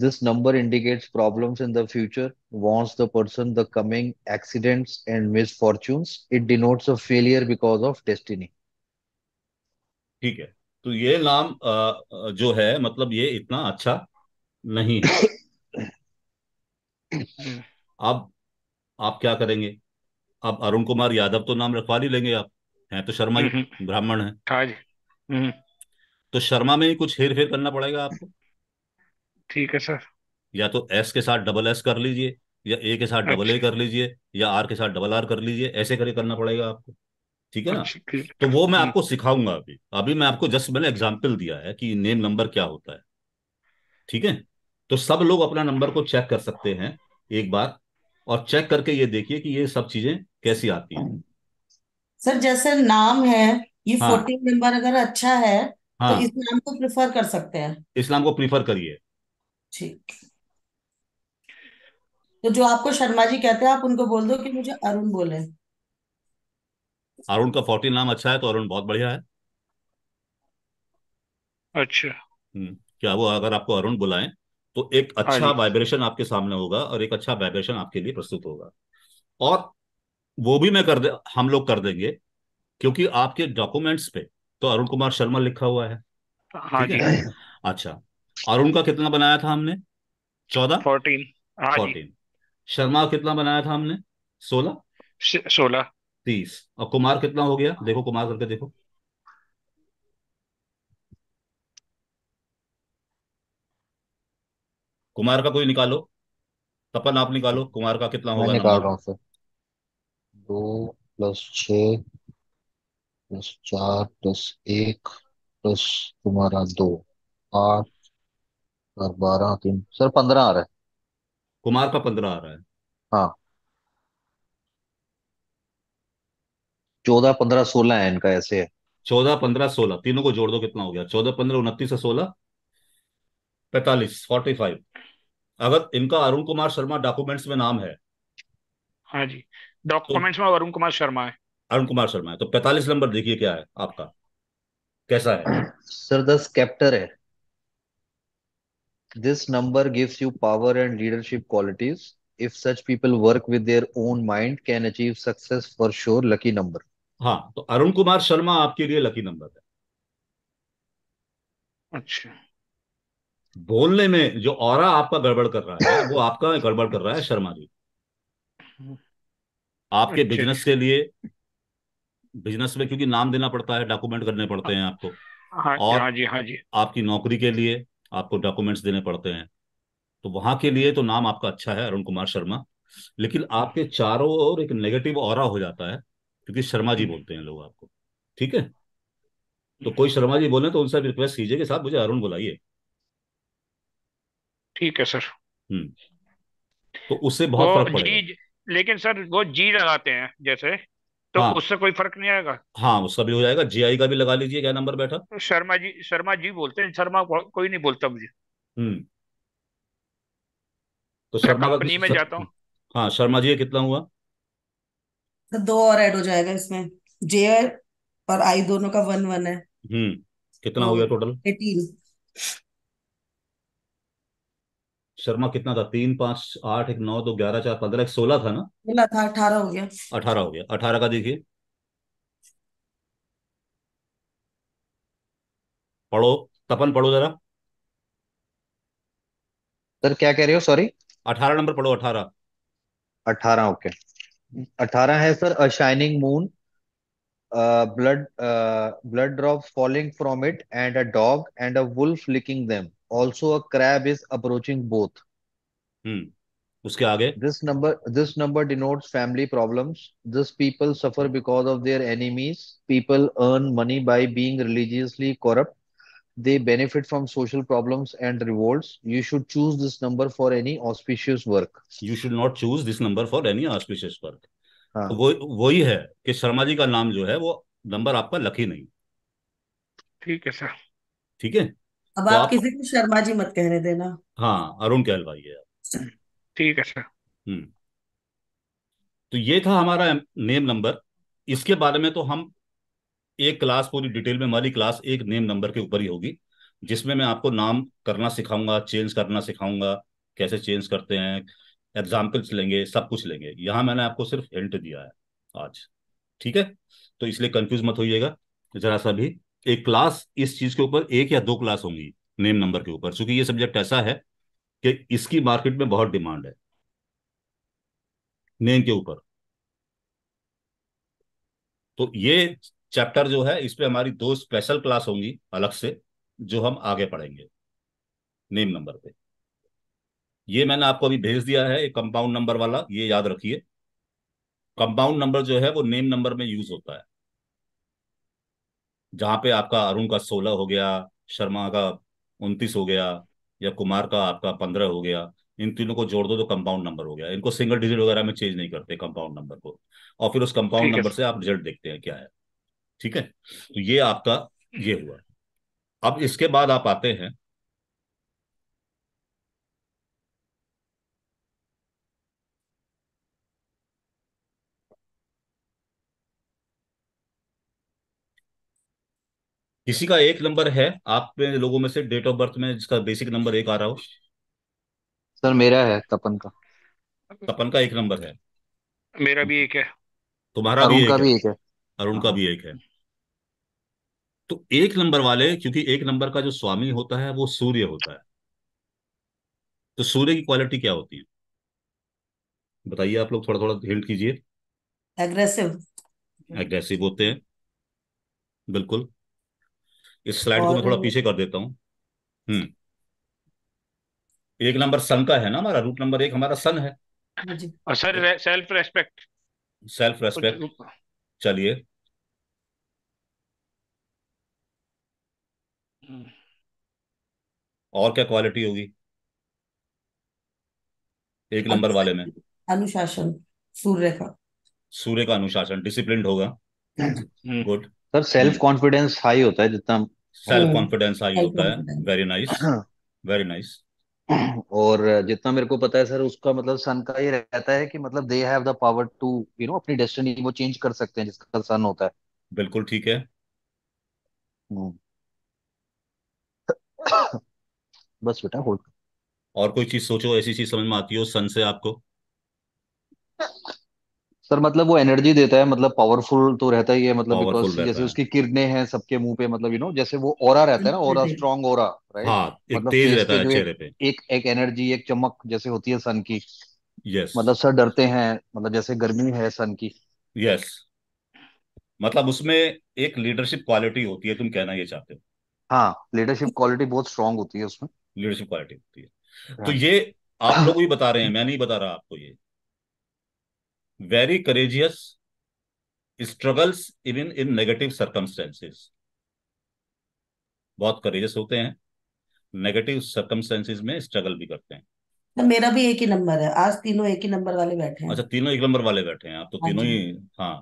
this number indicates problems in the future warns the person the coming accidents and misfortunes it denotes a failure because of destiny ठीक है तो ये नाम जो है मतलब ये इतना अच्छा नहीं है अब आप क्या करेंगे आप अरुण कुमार यादव तो नाम रखवा ही लेंगे आप हैं तो शर्मा ही हम्म, हम्म। ब्राह्मण है हाँ जी हम्म। तो शर्मा में ही कुछ हेर फेर करना पड़ेगा आपको ठीक है सर या तो एस के साथ डबल एस कर लीजिए या ए के साथ डबल ए अच्छा। कर लीजिए या आर के साथ डबल आर कर लीजिए ऐसे करके करना पड़ेगा आपको ठीक है ना अच्छा, तो वो मैं आपको सिखाऊंगा अभी अभी मैं आपको जस्ट मैंने एग्जाम्पल दिया है कि नेम नंबर क्या होता है ठीक है तो सब लोग अपना नंबर को चेक कर सकते हैं एक बार और चेक करके ये देखिए कि ये सब चीजें कैसी आती हैं सर जैसे नाम है ये हाँ फोर्टीन नंबर अगर अच्छा है तो हाँ तो इस्लाम को प्रिफर कर सकते हैं इस्लाम को प्रिफर करिए ठीक तो जो आपको शर्मा जी कहते हैं आप उनको बोल दो कि मुझे अरुण बोले अरुण का फोर्टीन नाम अच्छा है तो अरुण बहुत बढ़िया है अच्छा हम्म, क्या वो अगर आपको अरुण बुलाएं तो एक हाँ अच्छा वाइब्रेशन आपके सामने होगा और एक अच्छा वाइब्रेशन आपके लिए प्रस्तुत होगा और वो भी मैं कर दे हम लोग कर देंगे क्योंकि आपके डॉक्यूमेंट्स पे तो अरुण कुमार शर्मा लिखा हुआ है हाँ जी अच्छा अरुण का कितना बनाया था हमने चौदह फोर्टीन हाँ फोर्टीन शर्मा कितना बनाया था हमने सोलह सोलह तीस और कुमार कितना हो गया देखो कुमार करके देखो कुमार का कोई निकालो तपन आप निकालो कुमार का कितना मैं होगा निकाल नंबर रहा हूं सर दो प्लस छ प्लस चार प्लस एक प्लस तुम्हारा दो आठ और बारह तीन सर पंद्रह आ रहा है कुमार का पंद्रह आ रहा है हाँ चौदह पंद्रह सोलह है इनका ऐसे है चौदह पंद्रह सोलह तीनों को जोड़ दो कितना हो गया चौदह पंद्रह उनतीस सोलह पैतालीस फोर्टी फाइव अगर इनका अरुण कुमार शर्मा डॉक्यूमेंट्स में नाम है हाँ जी डॉक्यूमेंट्स तो, में अरुण कुमार शर्मा है अरुण कुमार शर्मा है तो पैतालीस नंबर देखिए क्या है आपका कैसा है सर दस कैप्टर है this number gives you power and leadership qualities if such people work with their own mind can achieve success for sure lucky number हाँ तो अरुण कुमार शर्मा आपके लिए लकी नंबर है अच्छा बोलने में जो और आपका गड़बड़ कर रहा है वो आपका गड़बड़ कर रहा है शर्मा जी आपके बिजनेस अच्छा, अच्छा। के लिए बिजनेस में क्योंकि नाम देना पड़ता है डॉक्यूमेंट करने पड़ते हैं आपको हाँ, और हाँ जी हाँ जी आपकी नौकरी के लिए आपको डॉक्यूमेंट्स देने पड़ते हैं तो वहां के लिए तो नाम आपका अच्छा है अरुण कुमार शर्मा लेकिन आपके चारों ओर एक नेगेटिव और हो जाता है क्योंकि शर्मा जी बोलते हैं लोग आपको ठीक है तो कोई शर्मा जी बोले तो उनसे रिक्वेस्ट कीजिए कि साहब मुझे अरुण बुलाइए ठीक है सर हम्म। तो उससे बहुत फर्क पड़ेगा जी लेकिन सर वो जी लगाते हैं जैसे तो हाँ उससे कोई फर्क नहीं आएगा हाँ उसका भी हो जाएगा जीआई का भी लगा लीजिए क्या नंबर बैठा तो शर्मा जी शर्मा जी बोलते हैं शर्मा कोई नहीं बोलता मुझे हम्म तो शर्मा का कंपनी में सर, जाता हूँ हाँ शर्मा जी कितना हुआ तो दो और ऐड हो जाएगा इसमें जे और आई दोनों का वन वन है हम्म कितना हो गया टोटल हम्म। एटीन शर्मा कितना था तीन पांच आठ एक नौ दो ग्यारह चार पंद्रह एक सोलह था ना सोलह था अठारह हो गया अठारह हो गया अठारह का देखिए पढ़ो तपन पढ़ो जरा सर क्या कह रहे हो सॉरी अठारह नंबर पढ़ो अठारह अठारह ओके अठारह है sir a shining moon blood blood drop falling from it and a dog and a wolf licking them also a crab is approaching both उसके आगे this number this number denotes family problems this people suffer because of their enemies people earn money by being religiously corrupt they benefit from social problems and revolts you should choose this number for any auspicious work you should not choose this number for any auspicious work वो वही है कि शर्मा जी का नाम जो है वो नंबर आपका लकी नहीं ठीक है सर ठीक है अब तो आप किसी को शर्मा जी मत कहने देना हाँ अरुण कहलवाइए है ठीक है सर हम्म तो ये था हमारा नेम नंबर इसके बारे में तो हम एक क्लास पूरी डिटेल में हमारी क्लास एक नेम नंबर के ऊपर ही होगी जिसमें मैं आपको नाम करना सिखाऊंगा चेंज करना सिखाऊंगा कैसे चेंज करते हैं एग्जाम्पल्स लेंगे सब कुछ लेंगे यहाँ मैंने आपको सिर्फ हिंट दिया है आज ठीक है तो इसलिए कंफ्यूज मत होइएगा जरा सा भी एक क्लास इस चीज के ऊपर एक या दो क्लास होंगी नेम नंबर के ऊपर क्योंकि ये सब्जेक्ट ऐसा है कि इसकी मार्केट में बहुत डिमांड है नेम के ऊपर तो ये चैप्टर जो है इस पर हमारी दो स्पेशल क्लास होंगी अलग से जो हम आगे पढ़ेंगे नेम नंबर पे ये मैंने आपको अभी भेज दिया है एक कंपाउंड नंबर वाला ये याद रखिए कंपाउंड नंबर जो है वो नेम नंबर में यूज होता है जहां पे आपका अरुण का सोलह हो गया शर्मा का उनतीस हो गया या कुमार का आपका पंद्रह हो गया इन तीनों को जोड़ दो तो कंपाउंड नंबर हो गया इनको सिंगल डिजिट वगैरह में चेंज नहीं करते कंपाउंड नंबर को और फिर उस कंपाउंड नंबर से आप रिजल्ट देखते हैं क्या है ठीक है तो ये आपका ये हुआ अब इसके बाद आप आते हैं किसी का एक नंबर है आप में लोगों में से डेट ऑफ बर्थ में जिसका बेसिक नंबर एक आ रहा हो सर मेरा है तपन का तपन का एक नंबर है मेरा भी एक है तुम्हारा भी अरुण एक का है भी एक है अरुण का भी एक है तो एक नंबर वाले क्योंकि एक नंबर का जो स्वामी होता है वो सूर्य होता है तो सूर्य की क्वालिटी क्या होती है बताइए आप लोग थोड़ा थोड़ा हिंट कीजिए एग्रेसिव एग्रेसिव होते हैं बिल्कुल इस स्लाइड को मैं थोड़ा पीछे कर देता हूँ हम्म एक नंबर सन का है ना हमारा रूट नंबर एक हमारा सन है हाँ sir self respect self respect चलिए हम्म। और क्या क्वालिटी होगी एक नंबर वाले में अनुशासन सूर्य का सूर्य का अनुशासन डिसिप्लिन होगा गुड हम्म। सर सेल्फ कॉन्फिडेंस हाई होता है जितना सेल्फ कॉन्फिडेंस हाई होता है वेरी नाइस वेरी नाइस और जितना मेरे को पता है सर उसका मतलब सन का ये रहता है कि मतलब they have the power to you know अपनी डेस्टिनी वो चेंज कर सकते हैं जिसका सन होता है बिल्कुल ठीक है हम्म। बस बेटा होल्ड और कोई चीज सोचो ऐसी चीज समझ में आती हो सन से आपको सर मतलब वो एनर्जी देता है मतलब पावरफुल तो रहता ही है मतलब बिकॉज जैसे है उसकी किरणें हैं सबके मुंह पे मतलब यू नो जैसे वो ओरा रहता है ना और स्ट्रांग और राइट हाँ एक मतलब तेज फेस रहता पे है जो एक चेहरे पे एक एक एनर्जी एक चमक जैसे होती है सन की यस मतलब सर डरते हैं मतलब जैसे गर्मी है सन की यस मतलब उसमें एक लीडरशिप क्वालिटी होती है तुम कहना ये चाहते हो हाँ लीडरशिप क्वालिटी बहुत स्ट्रांग होती है उसमें लीडरशिप क्वालिटी होती है हाँ। तो ये आप लोग भी बता रहे हैं मैं नहीं बता रहा आपको ये very courageous, struggles even in negative circumstances. बहुत करेजियस होते हैं नेगेटिव सर्कमस्टेंसेस में स्ट्रगल भी करते हैं तो मेरा भी एक ही नंबर है आज तीनों एक ही नंबर वाले बैठे हैं अच्छा तीनों एक नंबर वाले बैठे हैं आप तो हाँ तीनों ही हाँ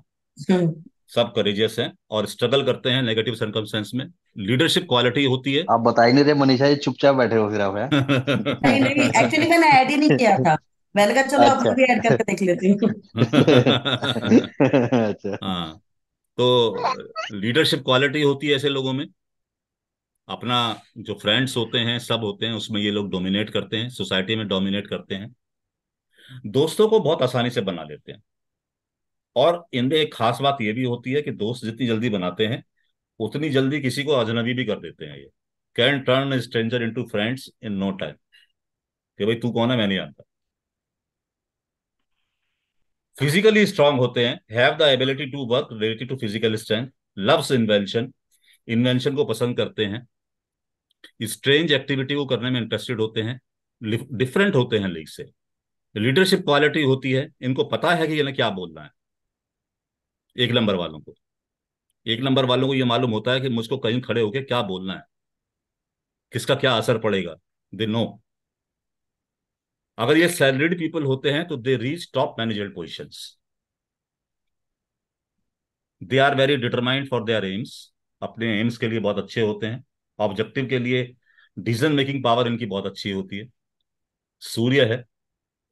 हम्म। सब करेजियस हैं और स्ट्रगल करते हैं नेगेटिव सर्कमस्टेंस में लीडरशिप क्वालिटी होती है आप बता ही नहीं रहे मनीषा जी चुपचाप बैठे हो फिर आप नहीं नहीं एक्चुअली मैंने ऐड ही नहीं किया था मैंने कहा चलो अच्छा। भी ऐड करके देख लेती हूँ अच्छा हाँ तो लीडरशिप क्वालिटी होती है ऐसे लोगों में अपना जो फ्रेंड्स होते हैं सब होते हैं उसमें ये लोग डोमिनेट करते हैं सोसाइटी में डोमिनेट करते हैं दोस्तों को बहुत आसानी से बना लेते हैं और इनमें एक खास बात यह भी होती है कि दोस्त जितनी जल्दी बनाते हैं उतनी जल्दी किसी को अजनबी भी कर देते हैं ये can turn stranger into friends in no time कि भाई तू कौन है मैं नहीं जानता फिजिकली स्ट्रांग होते हैं have the ability to work related to physical strength loves invention invention को पसंद करते हैं स्ट्रेंज एक्टिविटी को करने में इंटरेस्टेड होते हैं डिफरेंट होते हैं लीग से लीडरशिप क्वालिटी होती है इनको पता है कि इन्हें क्या बोलना है एक नंबर वालों को एक नंबर वालों को ये मालूम होता है कि मुझको कहीं खड़े होके क्या बोलना है किसका क्या असर पड़ेगा दे नो अगर ये सैलरीड पीपल होते हैं तो they reach top management position they are very determined for their aims अपने एम्स के लिए बहुत अच्छे होते हैं ऑब्जेक्टिव के लिए डिसीजन मेकिंग पावर इनकी बहुत अच्छी होती है सूर्य है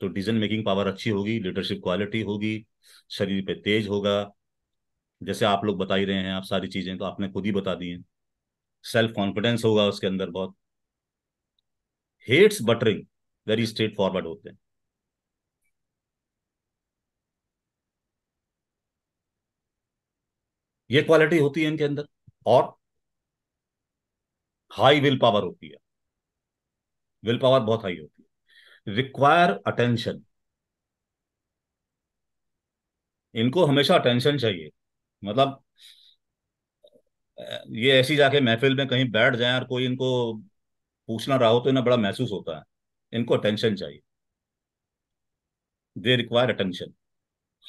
तो डिसीजन मेकिंग पावर अच्छी होगी लीडरशिप क्वालिटी होगी शरीर पे तेज होगा जैसे आप लोग बता ही रहे हैं आप सारी चीजें तो आपने खुद ही बता दी है सेल्फ कॉन्फिडेंस होगा उसके अंदर बहुत hates buttering very straight forward होते हैं ये क्वालिटी होती है इनके अंदर और हाई विल पावर होती है विल पावर बहुत हाई होती है रिक्वायर अटेंशन इनको हमेशा अटेंशन चाहिए मतलब ये ऐसी जाके महफिल में कहीं बैठ जाए और कोई इनको पूछना रहा हो तो इन्हें बड़ा महसूस होता है इनको अटेंशन चाहिए they require attention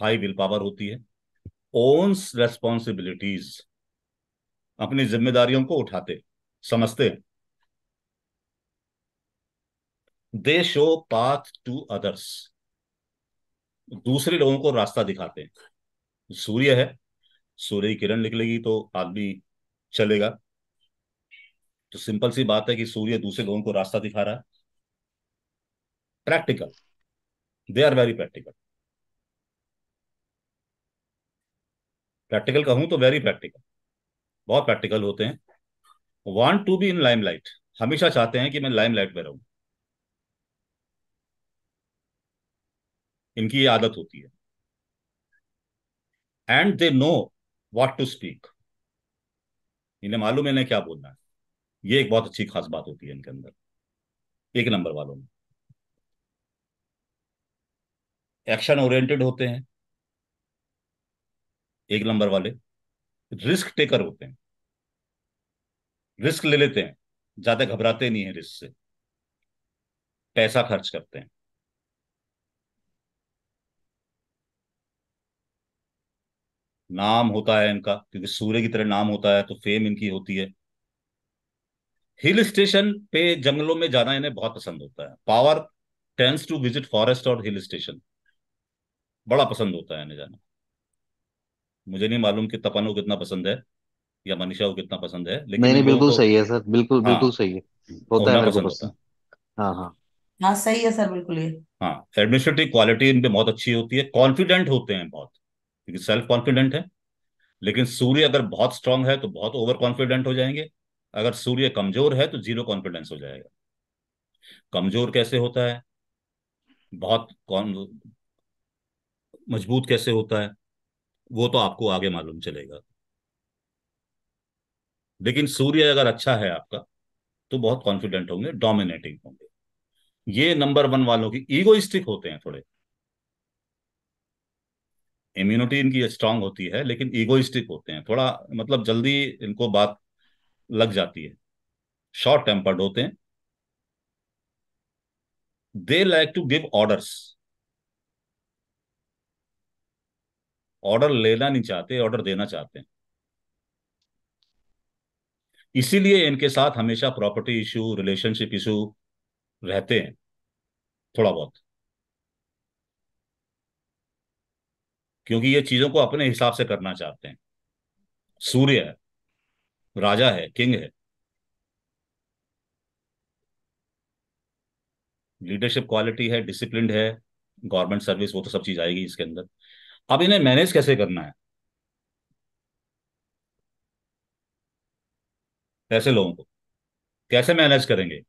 high will power होती है ओन्स रेस्पॉन्सिबिलिटीज अपनी जिम्मेदारियों को उठाते समझते हैं they show path to others दूसरे लोगों को रास्ता दिखाते हैं सूर्य है सूर्य की किरण निकलेगी तो आदमी चलेगा तो सिंपल सी बात है कि सूर्य दूसरे लोगों को रास्ता दिखा रहा है practical they are very practical practical कहूं तो वेरी प्रैक्टिकल बहुत प्रैक्टिकल होते हैं want to be in limelight हमेशा चाहते हैं कि मैं लाइमलाइट में रहूं इनकी ये आदत होती है and they know what to speak इन्हें मालूम है इन्हें क्या बोलना है ये एक बहुत अच्छी खास बात होती है इनके अंदर एक नंबर वालों में एक्शन ओरिएंटेड होते हैं एक नंबर वाले रिस्क टेकर होते हैं रिस्क ले लेते हैं ज्यादा घबराते नहीं है रिस्क से पैसा खर्च करते हैं नाम होता है इनका क्योंकि सूर्य की तरह नाम होता है तो फेम इनकी होती है हिल स्टेशन पे जंगलों में जाना इन्हें बहुत पसंद होता है power tends to visit forest और हिल स्टेशन बड़ा पसंद होता है आने जाना मुझे नहीं मालूम कि तपन को कितना पसंद है या मनीषा को कितना पसंद है लेकिन नहीं नहीं लोगों बिल्कुल को तो सही है सर बिल्कुल हाँ बिल्कुल सही है होता है होना मेरे को पसंद होता पसंद है हाँ हाँ हाँ सही है सर बिल्कुल ये हाँ एडमिनिस्ट्रेटिव क्वालिटी इनपे बहुत अच्छी होती है कॉन्फिडेंट होते हैं बहुत क्योंकि सेल्फ कॉन्फिडेंट है लेकिन सूर्य अगर बहुत स्ट्रांग है तो बहुत ओवर कॉन्फिडेंट हो जाएंगे अगर सूर्य कमजोर है तो जीरो कॉन्फिडेंस हो जाएगा कमजोर कैसे होता है बहुत मजबूत कैसे होता है वो तो आपको आगे मालूम चलेगा लेकिन सूर्य अगर अच्छा है आपका तो बहुत कॉन्फिडेंट होंगे डोमिनेटिंग होंगे ये नंबर वन वालों की ईगोइस्टिक होते हैं थोड़े इम्यूनिटी इनकी स्ट्रांग होती है लेकिन ईगोइस्टिक होते हैं थोड़ा मतलब जल्दी इनको बात लग जाती है शॉर्ट टेम्पर्ड होते हैं they like to give orders order लेना नहीं चाहते ऑर्डर देना चाहते हैं इसीलिए इनके साथ हमेशा प्रॉपर्टी इशू रिलेशनशिप इशू रहते हैं थोड़ा बहुत क्योंकि ये चीजों को अपने हिसाब से करना चाहते हैं सूर्य है राजा है किंग है लीडरशिप क्वालिटी है डिसिप्लिन है गवर्नमेंट सर्विस वो तो सब चीज आएगी इसके अंदर अब इन्हें मैनेज कैसे करना है ऐसे लोगों को कैसे मैनेज करेंगे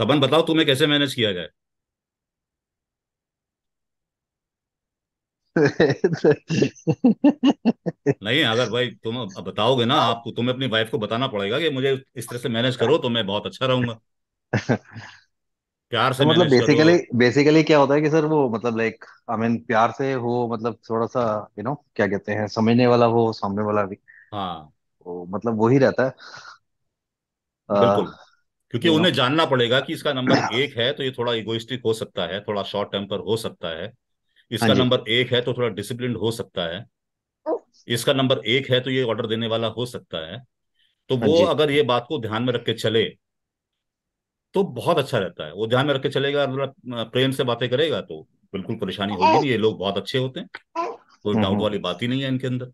तबन बताओ तुम्हें कैसे मैनेज किया जाए नहीं अगर भाई तुम बताओगे ना आपको तुम्हें अपनी वाइफ को बताना पड़ेगा कि मुझे इस तरह से मैनेज करो तो मैं बहुत अच्छा रहूंगा प्यार से तो मतलब मैनेज करो बेसिकली बेसिकली क्या होता है कि सर वो मतलब लाइक आई मीन प्यार से हो मतलब थोड़ा सा यू नो क्या कहते हैं समझने वाला हो सामने वाला भी हाँ तो मतलब ही रहता है बिल्कुल क्योंकि यू नो उन्हें जानना पड़ेगा कि इसका नंबर एक है तो ये थोड़ा इगोइस्टिक हो सकता है थोड़ा शॉर्ट टेम्पर हो सकता है हाँ इसका जी नंबर एक है तो थोड़ा डिसिप्लिन हो सकता है इसका नंबर एक है तो ये ऑर्डर देने वाला हो सकता है तो हाँ वो जी अगर ये बात को ध्यान में रख के चले तो बहुत अच्छा रहता है वो ध्यान में रख के चलेगा प्रेम से बातें करेगा तो बिल्कुल परेशानी होगी ये लोग बहुत अच्छे होते हैं कोई हम्म, डाउट हम्म। वाली बात ही नहीं है इनके अंदर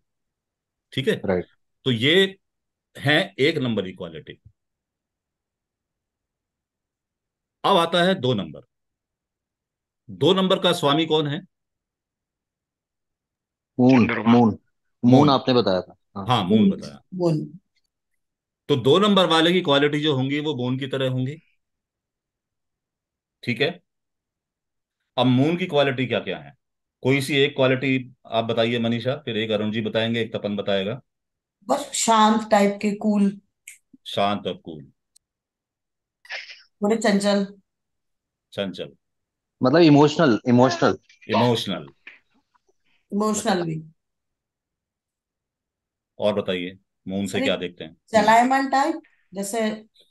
ठीक है राइट तो ये है एक नंबर की क्वालिटी अब आता है दो नंबर दो नंबर का स्वामी कौन है मून मून मून आपने बताया था हाँ, हाँ मून बताया मून तो दो नंबर वाले की क्वालिटी जो होंगी वो मून की तरह होंगी ठीक है अब मून की क्वालिटी क्या क्या है कोई सी एक क्वालिटी आप बताइए मनीषा फिर एक अरुण जी बताएंगे एक तपन बताएगा बस शांत टाइप के कूल शांत और कूल बोले चंचल चंचल मतलब इमोशनल इमोशनल इमोशनल इमोशनल भी और बताइए मून से क्या देखते हैं चलायमान टाइप जैसे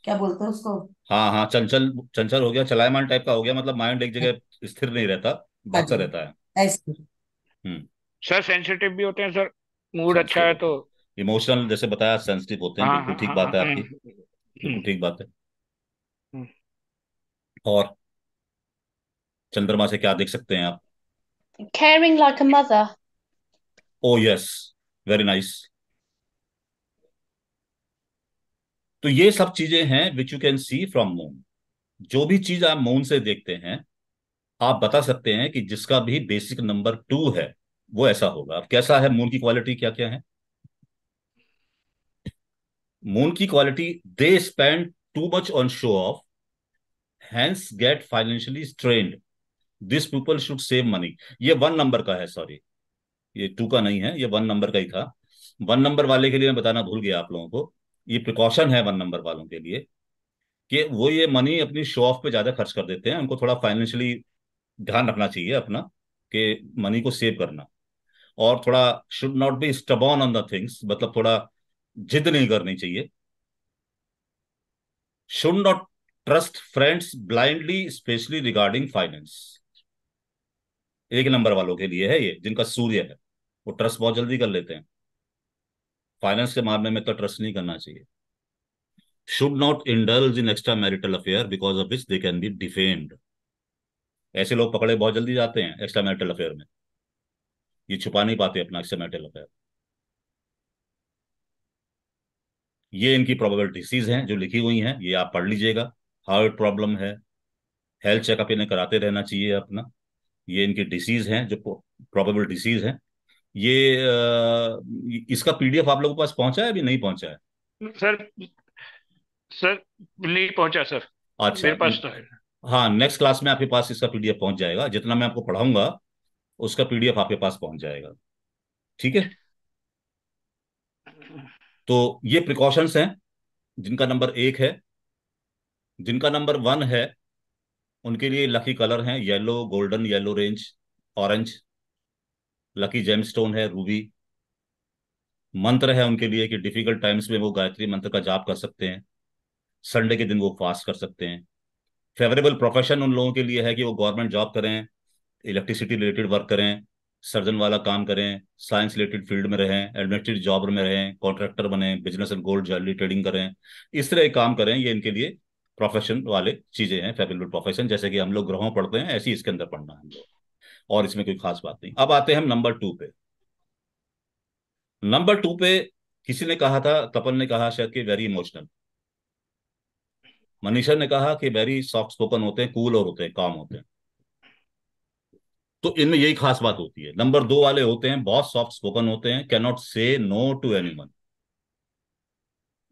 क्या बोलते हैं उसको हाँ हाँ चंचल चंचल हो गया चलायमान टाइप का हो गया मतलब माइंड एक जगह स्थिर नहीं रहता भागता हाँ रहता है हम्म। सर सेंसिटिव भी होते हैं सर मूड अच्छा है तो इमोशनल जैसे बताया सेंसिटिव होते हैं बिल्कुल ठीक बात है आपकी बिल्कुल ठीक बात है और चंद्रमा से क्या देख सकते हैं आप caring like a mother oh yes very nice तो ये सब चीजें हैं which you can see from moon जो भी चीज आप मून से देखते हैं आप बता सकते हैं कि जिसका भी बेसिक नंबर टू है वो ऐसा होगा अब कैसा है मून की क्वालिटी क्या क्या है मून की quality they spend too much on show off hence get financially stranded this people should save money ये वन नंबर का है सॉरी ये टू का नहीं है ये वन नंबर का ही था वन नंबर वाले के लिए मैं बताना भूल गया आप लोगों को ये प्रिकॉशन है वन नंबर वालों के लिए कि वो ये मनी अपनी शो ऑफ पे ज्यादा खर्च कर देते हैं उनको थोड़ा फाइनेंशियली ध्यान रखना चाहिए अपना कि मनी को सेव करना और थोड़ा should not be stubborn on the things मतलब थोड़ा जिद नहीं करनी चाहिए should not trust friends blindly specially regarding finance एक नंबर वालों के लिए है ये जिनका सूर्य है वो ट्रस्ट बहुत जल्दी कर लेते हैं फाइनेंस के मामले में तो ट्रस्ट नहीं करना चाहिए should not indulge in extra marital affair because of which they can be defend ऐसे लोग पकड़े बहुत जल्दी जाते हैं एक्स्ट्रा मैरिटल अफेयर में ये छुपा नहीं पाते अपना एक्स्ट्रा मैरिटल अफेयर ये इनकी प्रोबेबल हैं जो लिखी हुई हैं ये आप पढ़ लीजिएगा हार्ट प्रॉब्लम है हेल्थ चेकअप इन्हें कराते रहना चाहिए अपना ये इनकी डिसीज हैं जो प्रोबेबल डिसीज हैं ये इसका पीडीएफ आप लोगों के पास पहुंचा है अभी नहीं पहुंचा है सर सर नहीं पहुंचा सर अच्छा मेरे पास तो है हाँ नेक्स्ट क्लास में आपके पास इसका पीडीएफ पहुंच जाएगा जितना मैं आपको पढ़ाऊंगा उसका पीडीएफ आपके पास पहुंच जाएगा ठीक है तो ये प्रिकॉशंस हैं जिनका नंबर एक है जिनका नंबर वन है उनके लिए लकी कलर हैं yellow golden yellow range orange lucky gemstone है रूबी मंत्र है उनके लिए कि डिफिकल्ट टाइम्स में वो गायत्री मंत्र का जाप कर सकते हैं संडे के दिन वो फास्ट कर सकते हैं फेवरेबल प्रोफेशन उन लोगों के लिए है कि वो गवर्नमेंट जॉब करें इलेक्ट्रिसिटी रिलेटेड वर्क करें सर्जन वाला काम करें साइंस रिलेटेड फील्ड में रहें एडमिनिस्ट्रेटिव जॉब में रहें कॉन्ट्रैक्टर बने business and gold jewellery trading करें इस तरह काम करें ये इनके लिए प्रोफेशन वाले चीजें हैं फेवरेबल प्रोफेशन जैसे कि हम लोग ग्रहों पढ़ते हैं ऐसी इसके अंदर पढ़ना है हम लोग और इसमें कोई खास बात नहीं अब आते हैं हम नंबर टू पे नंबर टू पे किसी ने कहा था तपन ने कहा शायद कि वेरी इमोशनल मनीषा ने कहा कि वेरी सॉफ्ट स्पोकन होते हैं कूल और होते हैं काम होते हैं तो इनमें यही खास बात होती है नंबर दो वाले होते हैं बहुत सॉफ्ट स्पोकन होते हैं can not say no to any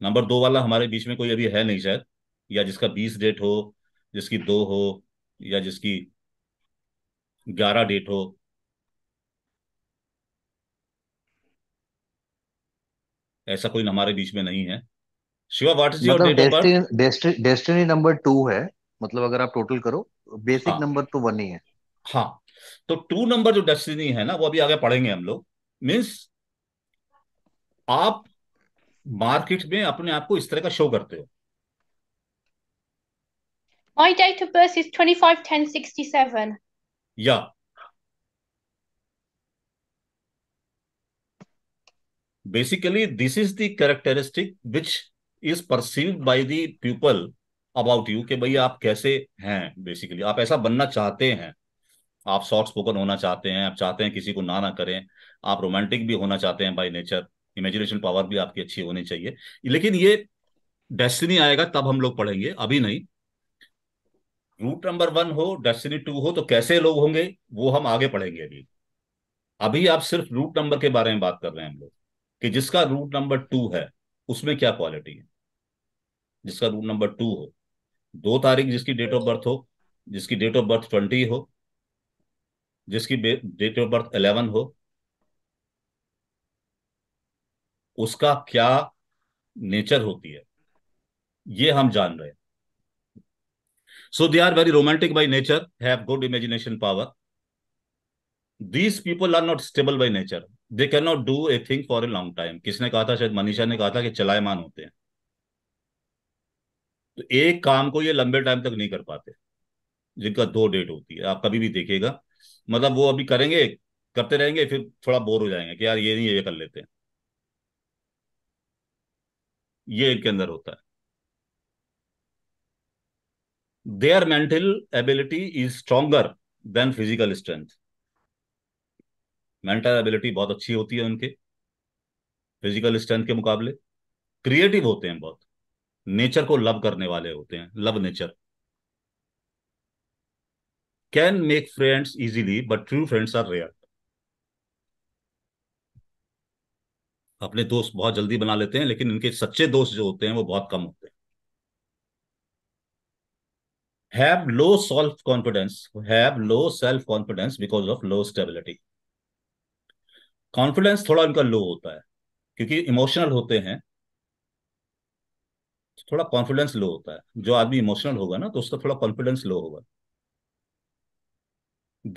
number दो वाला हमारे बीच में कोई अभी है नहीं शायद या जिसका बीस डेट हो जिसकी दो हो या जिसकी ग्यारह डेट हो ऐसा कोई हमारे बीच में नहीं है Shiva what is your date of birth destiny number two है मतलब अगर आप टोटल करो बेसिक हाँ, नंबर तो वन ही है हाँ तो टू नंबर जो डेस्टिनी है ना वो अभी आगे पढ़ेंगे हम लोग मीन्स आप मार्केट में अपने आप को इस तरह का शो करते हो My date of birth is 25 10 67. या basically this is the characteristic which is perceived by the people about you कि भाई आप कैसे हैं बेसिकली आप ऐसा बनना चाहते हैं आप शॉर्ट स्पोकन होना चाहते हैं आप चाहते हैं किसी को ना ना करें आप रोमांटिक भी होना चाहते हैं बाई नेचर इमेजिनेशन पावर भी आपकी अच्छी होनी चाहिए लेकिन ये डेस्टिनी आएगा तब हम लोग पढ़ेंगे अभी नहीं रूट नंबर वन हो डेस्टिनी टू हो तो कैसे लोग होंगे वो हम आगे पढ़ेंगे अभी अभी आप सिर्फ रूट नंबर के बारे में बात कर रहे हैं हम लोग कि जिसका रूट नंबर टू है उसमें क्या क्वालिटी है जिसका रूट नंबर टू हो दो तारीख जिसकी डेट ऑफ बर्थ हो जिसकी डेट ऑफ बर्थ ट्वेंटी हो जिसकी डेट ऑफ बर्थ अलेवन हो उसका क्या नेचर होती है ये हम जान रहे हैं So they are very romantic by nature, have good imagination power. These people are not stable by nature. They cannot do a thing for a long time. किसने कहा था शायद मनीषा ने कहा था कि चलायमान होते हैं तो एक काम को ये लंबे टाइम तक नहीं कर पाते जिनका दो डेट होती है आप कभी भी देखिएगा मतलब वो अभी करेंगे करते रहेंगे फिर थोड़ा बोर हो जाएंगे कि यार ये नहीं ये कर लेते हैं ये इनके andar hota hai their mental ability is stronger than physical strength mental ability बहुत अच्छी होती है उनके फिजिकल स्ट्रेंथ के मुकाबले क्रिएटिव होते हैं बहुत नेचर को लव करने वाले होते हैं love nature can make friends easily but true friends are rare अपने दोस्त बहुत जल्दी बना लेते हैं लेकिन इनके सच्चे दोस्त जो होते हैं वो बहुत कम होते हैं have low self confidence, have low self confidence because of low stability. Confidence थोड़ा उनका लो होता है क्योंकि इमोशनल होते हैं तो थोड़ा कॉन्फिडेंस लो होता है जो आदमी इमोशनल होगा ना तो उसका थोड़ा कॉन्फिडेंस लो होगा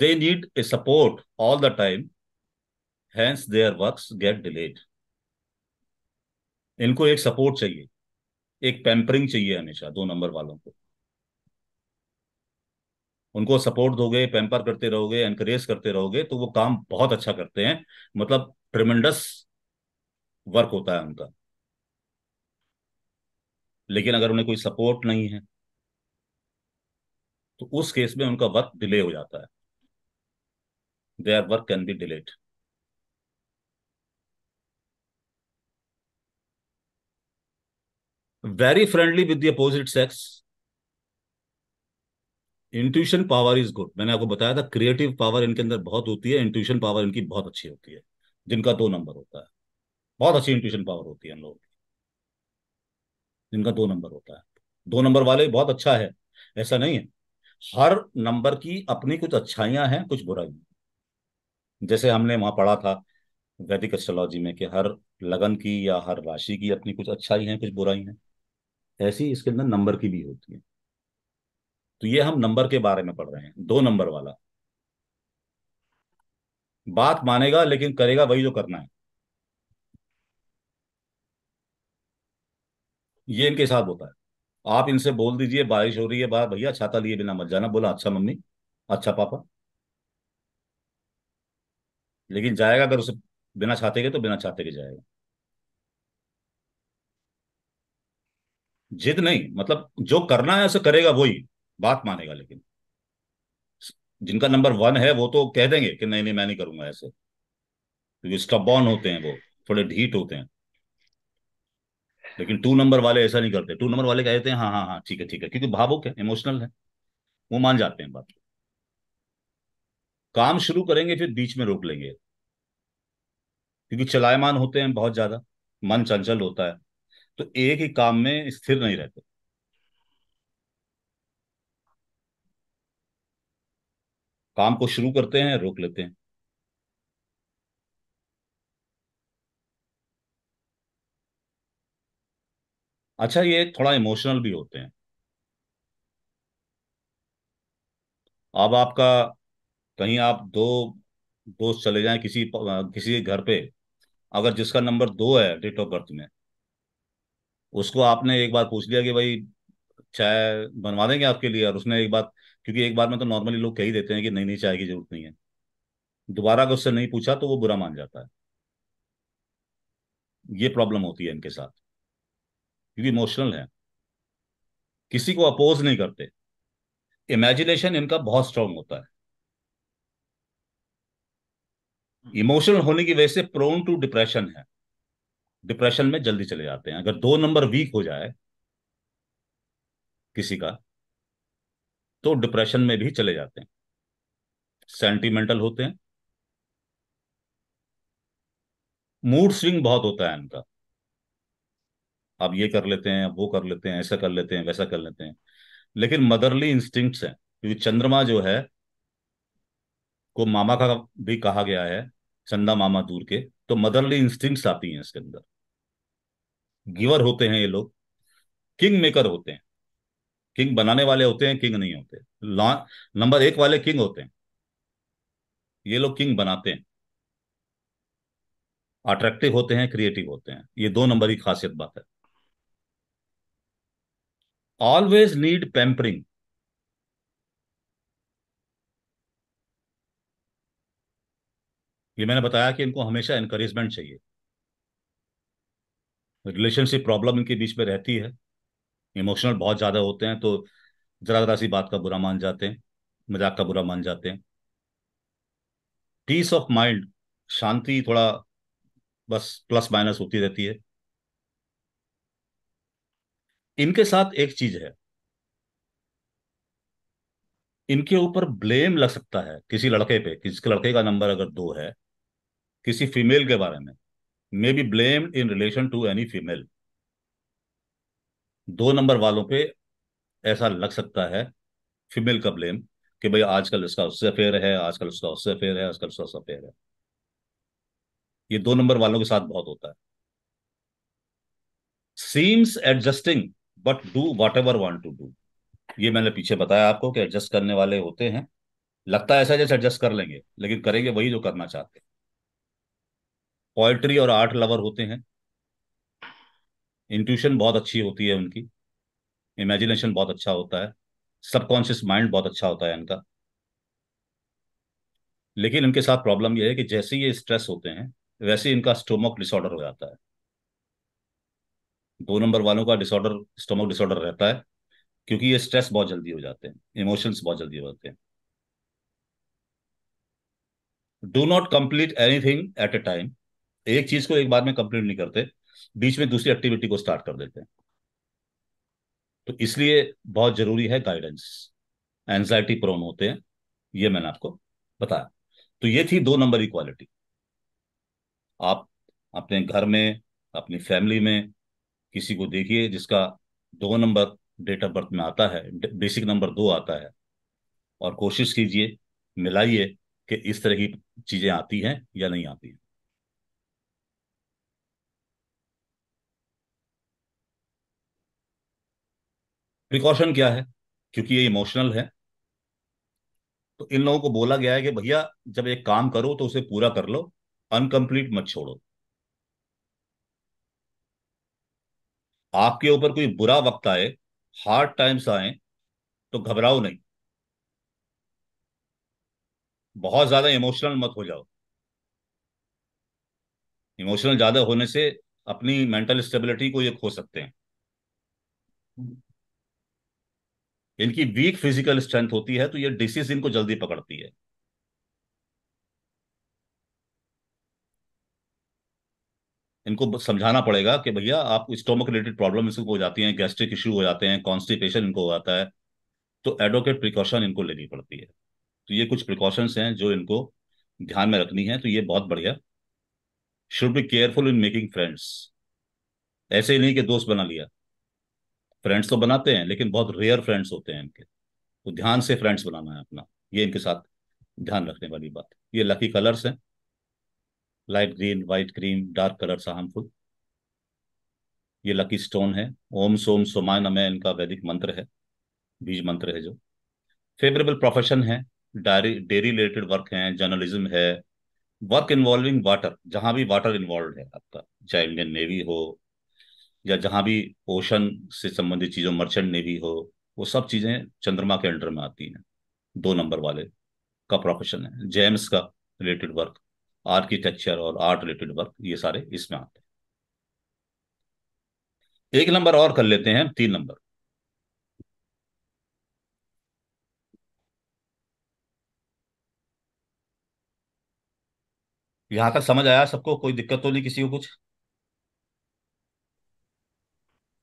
they need a support all the time hence their works get delayed इनको एक सपोर्ट चाहिए एक पैम्परिंग चाहिए हमेशा दो नंबर वालों को उनको सपोर्ट दोगे पेम्पर करते रहोगे एनकरेज करते रहोगे तो वो काम बहुत अच्छा करते हैं मतलब ट्रिमेंडस वर्क होता है उनका लेकिन अगर उन्हें कोई सपोर्ट नहीं है तो उस केस में उनका वर्क डिले हो जाता है their work can be delayed very friendly with the opposite sex intuition power is good मैंने आपको बताया था क्रिएटिव पावर इनके अंदर बहुत होती है इंट्यूशन पावर इनकी बहुत अच्छी होती है जिनका दो नंबर होता है बहुत अच्छी इंट्यूशन पावर होती है हम लोगों की जिनका दो नंबर होता है दो नंबर वाले बहुत अच्छा है ऐसा नहीं है हर नंबर की अपनी कुछ अच्छाइयां हैं कुछ बुराइयां जैसे हमने वहां पढ़ा था वैदिक एस्ट्रोलॉजी में कि हर लगन की या हर राशि की अपनी कुछ अच्छाई है कुछ बुराई है ऐसी इसके अंदर नंबर की भी होती है तो ये हम नंबर के बारे में पढ़ रहे हैं दो नंबर वाला बात मानेगा लेकिन करेगा वही जो करना है ये इनके साथ होता है आप इनसे बोल दीजिए बारिश हो रही है बाहर भैया छाता लिए बिना मत जाना बोला अच्छा मम्मी अच्छा पापा लेकिन जाएगा अगर उसे बिना छाते के तो बिना छाते के जाएगा जिद नहीं मतलब जो करना है उसे करेगा वही बात मानेगा लेकिन जिनका नंबर वन है वो तो कह देंगे कि नहीं नहीं मैं नहीं करूंगा ऐसे क्योंकि स्टबॉन होते हैं वो थोड़े ढीट होते हैं लेकिन टू नंबर वाले ऐसा नहीं करते टू नंबर वाले कह देते हैं हाँ हाँ हाँ ठीक है ठीक है क्योंकि भावुक है इमोशनल है वो मान जाते हैं बात काम शुरू करेंगे फिर बीच में रोक लेंगे क्योंकि चलायमान होते हैं बहुत ज्यादा मन चंचल होता है तो एक ही काम में स्थिर नहीं रहते काम को शुरू करते हैं रोक लेते हैं अच्छा ये थोड़ा इमोशनल भी होते हैं अब आपका कहीं आप दो दोस्त चले जाएं किसी किसी घर पे अगर जिसका नंबर दो है डेट ऑफ बर्थ में उसको आपने एक बार पूछ लिया कि भाई चाय बनवा देंगे आपके लिए और उसने एक बार क्योंकि एक बार में तो नॉर्मली लोग कह ही देते हैं कि नहीं नहीं चाय की जरूरत नहीं है दोबारा अगर उससे नहीं पूछा तो वो बुरा मान जाता है ये प्रॉब्लम होती है इनके साथ क्योंकि इमोशनल है किसी को अपोज नहीं करते इमेजिनेशन इनका बहुत स्ट्रांग होता है इमोशनल हम्म। होने की वजह से प्रोन टू डिप्रेशन है डिप्रेशन में जल्दी चले जाते हैं अगर दो नंबर वीक हो जाए किसी का तो डिप्रेशन में भी चले जाते हैं सेंटिमेंटल होते हैं मूड स्विंग बहुत होता है इनका अब ये कर लेते हैं अब वो कर लेते हैं ऐसा कर लेते हैं वैसा कर लेते हैं लेकिन मदरली इंस्टिंक्ट्स हैं क्योंकि चंद्रमा जो है को मामा का भी कहा गया है चंदा मामा दूर के तो मदरली इंस्टिंक्ट्स आती हैं इसके अंदर गिवर होते हैं ये लोग किंग मेकर होते हैं किंग बनाने वाले होते हैं किंग नहीं होते नंबर एक वाले किंग होते हैं ये लोग किंग बनाते हैं अट्रैक्टिव होते हैं क्रिएटिव होते हैं ये दो नंबर की खासियत बात है ऑलवेज नीड पेम्परिंग ये मैंने बताया कि इनको हमेशा एनकरेजमेंट चाहिए रिलेशनशिप प्रॉब्लम इनके बीच में रहती है इमोशनल बहुत ज़्यादा होते हैं तो ज़रा ज़रा सी बात का बुरा मान जाते हैं मजाक का बुरा मान जाते हैं पीस ऑफ माइंड शांति थोड़ा बस प्लस माइनस होती रहती है इनके साथ एक चीज है इनके ऊपर ब्लेम लग सकता है किसी लड़के पे किसी लड़के का नंबर अगर दो है किसी फीमेल के बारे में may be blame in relation to any female दो नंबर वालों पे ऐसा लग सकता है फीमेल का ब्लेम कि भाई आजकल इसका उससे अफेयर है आजकल उसका उससे अफेयर है आजकल उसका उससे अफेयर है ये दो नंबर वालों के साथ बहुत होता है seems adjusting but do whatever want to do ये मैंने पीछे बताया आपको कि एडजस्ट करने वाले होते हैं लगता है ऐसा जैसे एडजस्ट कर लेंगे लेकिन करेंगे वही जो करना चाहते हैं पोइट्री और आर्ट लवर होते हैं इंट्यूशन बहुत अच्छी होती है उनकी इमेजिनेशन बहुत अच्छा होता है सबकॉन्शियस माइंड बहुत अच्छा होता है इनका लेकिन इनके साथ प्रॉब्लम यह है कि जैसे ही ये स्ट्रेस होते हैं वैसे इनका स्टोमक डिसऑर्डर हो जाता है दो नंबर वालों का डिसऑर्डर स्टोमक डिसऑर्डर रहता है क्योंकि ये स्ट्रेस बहुत जल्दी हो जाते हैं इमोशंस बहुत जल्दी हो जाते हैं do not complete anything at a time एक चीज को एक बार में कंप्लीट नहीं करते बीच में दूसरी एक्टिविटी को स्टार्ट कर देते हैं तो इसलिए बहुत जरूरी है गाइडेंस एंजाइटी प्रोन होते हैं ये मैंने आपको बताया तो ये थी दो नंबर इक्वालिटी आप अपने घर में अपनी फैमिली में किसी को देखिए जिसका दो नंबर डेट ऑफ बर्थ में आता है बेसिक नंबर दो आता है और कोशिश कीजिए मिलाइए कि इस तरह की चीज़ें आती हैं या नहीं आती हैं प्रिकॉशन क्या है क्योंकि ये इमोशनल है तो इन लोगों को बोला गया है कि भैया जब एक काम करो तो उसे पूरा कर लो अनकम्प्लीट मत छोड़ो आपके ऊपर कोई बुरा वक्त आए हार्ड टाइम्स आए तो घबराओ नहीं बहुत ज्यादा इमोशनल मत हो जाओ इमोशनल ज्यादा होने से अपनी मेंटल स्टेबिलिटी को ये खो सकते हैं इनकी वीक फिजिकल स्ट्रेंथ होती है तो ये डिसीज इनको जल्दी पकड़ती है इनको समझाना पड़ेगा कि भैया आपको स्टोमक रिलेटेड प्रॉब्लम इसको हो जाती हैं गैस्ट्रिक इश्यू हो जाते हैं कॉन्स्टिपेशन इनको हो जाता है तो एडवोकेट प्रिकॉशन इनको लेनी पड़ती है तो ये कुछ प्रिकॉशंस हैं जो इनको ध्यान में रखनी है तो ये बहुत बढ़िया should be careful in making friends ऐसे ही नहीं कि दोस्त बना लिया फ्रेंड्स तो बनाते हैं लेकिन बहुत रेयर फ्रेंड्स होते हैं इनके तो ध्यान से फ्रेंड्स बनाना है अपना ये इनके साथ ध्यान रखने वाली बात ये लकी कलर्स हैं light green white green dark colours harmful ये लकी स्टोन है ओम सोम सोमाय नमय इनका वैदिक मंत्र है बीज मंत्र है जो फेवरेबल प्रोफेशन है डायरी डेयरी रिलेटेड वर्क है जर्नलिज्म है वर्क इन्वॉल्विंग वाटर जहां भी वाटर इन्वॉल्व है आपका चाहे इंडियन नेवी हो या जहां भी ओशन से संबंधित चीज़ों मर्चेंट नेवी हो वो सब चीज़ें चंद्रमा के अंडर में आती हैं दो नंबर वाले का प्रोफेशन है जेम्स का रिलेटेड वर्क आर्किटेक्चर और आर्ट रिलेटेड वर्क ये सारे इसमें आते हैं एक नंबर और कर लेते हैं तीन नंबर यहां तक समझ आया सबको कोई दिक्कत तो नहीं किसी को कुछ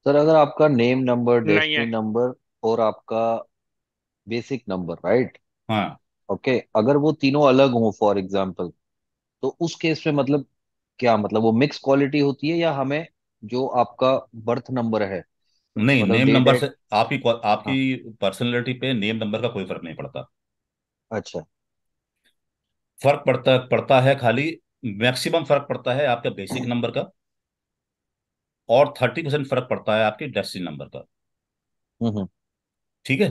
सर अगर आपका नेम नंबर नहीं डेस्टिनी है नंबर और आपका बेसिक नंबर राइट हाँ ओके अगर वो तीनों अलग हो फॉर एग्जाम्पल तो उस केस में मतलब क्या मतलब वो मिक्स क्वालिटी होती है या हमें जो आपका बर्थ नंबर है नहीं मतलब नेम डेट नंबर से आपकी आपकी पर्सनैलिटी पे नेम नंबर का कोई फर्क नहीं पड़ता अच्छा फर्क पड़ता पड़ता है खाली मैक्सिमम फर्क पड़ता है आपका बेसिक नंबर हाँ। का और थर्टी परसेंट फर्क पड़ता है आपके डेस्टी नंबर का हम्म, हम्म। ठीक है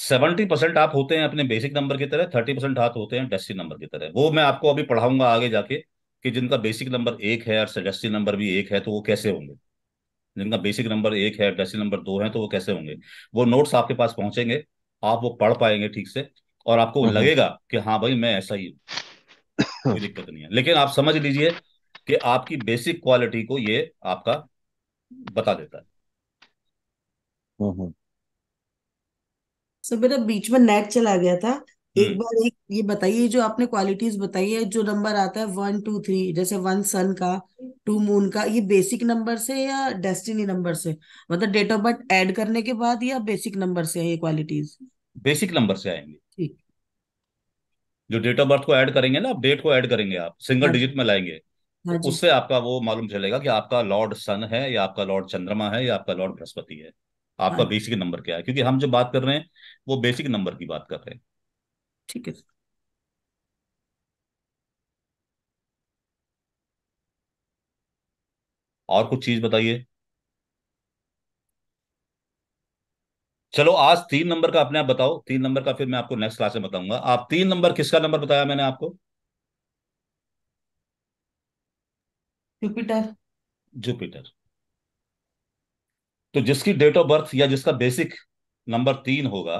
सेवेंटी परसेंट आप होते हैं अपने बेसिक नंबर की तरह थर्टी परसेंट आप होते हैं डेस्टी नंबर की तरह वो मैं आपको अभी पढ़ाऊंगा आगे जाके कि जिनका बेसिक नंबर एक है और डेस्टिनी नंबर भी एक है तो वो कैसे होंगे जिनका बेसिक नंबर एक है डेस्टी नंबर दो है तो वो कैसे होंगे वो नोट्स आपके पास पहुंचेंगे आप वो पढ़ पाएंगे ठीक से और आपको हम्म, लगेगा कि हाँ भाई मैं ऐसा ही हूँ कोई दिक्कत नहीं है लेकिन आप समझ लीजिए कि आपकी बेसिक क्वालिटी को ये आपका बता देता है सर हम्म, मेरा हम्म। बीच में नेट चला गया था एक हम्म। बार एक ये बताइए जो आपने क्वालिटीज बताई है जो नंबर आता है वन टू थ्री जैसे वन सन का टू मून का ये बेसिक नंबर से या डेस्टिनी नंबर से मतलब डेट ऑफ बर्थ ऐड करने के बाद या बेसिक नंबर से है ये क्वालिटीज बेसिक नंबर से आएंगे ठीक जो डेट ऑफ बर्थ को ऐड करेंगे ना आप डेट को ऐड करेंगे आप सिंगल डिजिट हाँ। में लाएंगे हाँ जी उससे आपका वो मालूम चलेगा कि आपका लॉर्ड सन है या आपका लॉर्ड चंद्रमा है या आपका लॉर्ड बृहस्पति है हाँ आपका हाँ बेसिक नंबर क्या है क्योंकि हम जो बात कर रहे हैं वो बेसिक नंबर की बात कर रहे हैं ठीक है और कुछ चीज बताइए चलो आज तीन नंबर का अपने आप बताओ तीन नंबर का फिर मैं आपको नेक्स्ट क्लास में बताऊंगा आप तीन नंबर किसका नंबर बताया मैंने आपको जुपिटर जुपिटर तो जिसकी डेट ऑफ बर्थ या जिसका बेसिक नंबर तीन होगा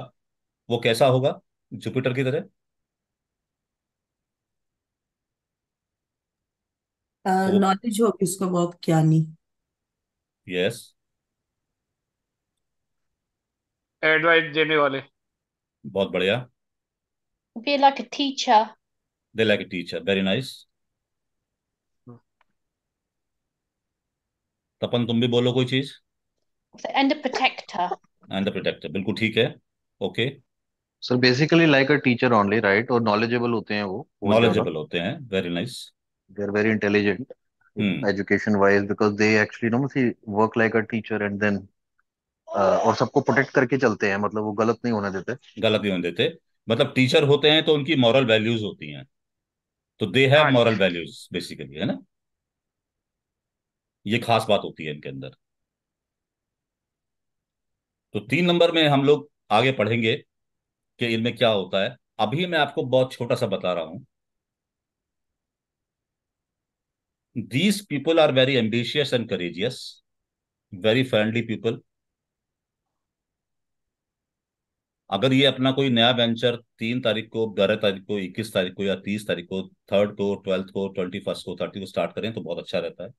वो कैसा होगा जुपिटर की तरह नॉलेज हो होगी उसको बहुत ज्ञानी यस एडवाइस देने वाले बहुत बढ़िया Be like teacher they like like a teacher. Very nice. Tapan तुम भी बोलो कोई चीज एंड प्रोटेक्टर एंड प्रोटेक्टर बिल्कुल ठीक है okay sir basically like a teacher only right और नॉलेजेबल होते हैं वो नॉलेजेबल होते हैं very nice they are very intelligent education wise because they actually know see work like a teacher and then और सबको प्रोटेक्ट करके चलते हैं मतलब वो गलत नहीं होने देते गलत नहीं होने देते मतलब टीचर होते हैं तो उनकी मॉरल वैल्यूज होती हैं तो they have moral values basically है ना ये खास बात होती है इनके अंदर तो तीन नंबर में हम लोग आगे पढ़ेंगे कि इनमें क्या होता है अभी मैं आपको बहुत छोटा सा बता रहा हूं these people are very ambitious and courageous very friendly people अगर ये अपना कोई नया वेंचर तीन तारीख को ग्यारह तारीख को इक्कीस तारीख को या तीस तारीख को थर्ड को ट्वेल्थ को ट्वेंटी फर्स्ट को थर्टी को स्टार्ट करें तो बहुत अच्छा रहता है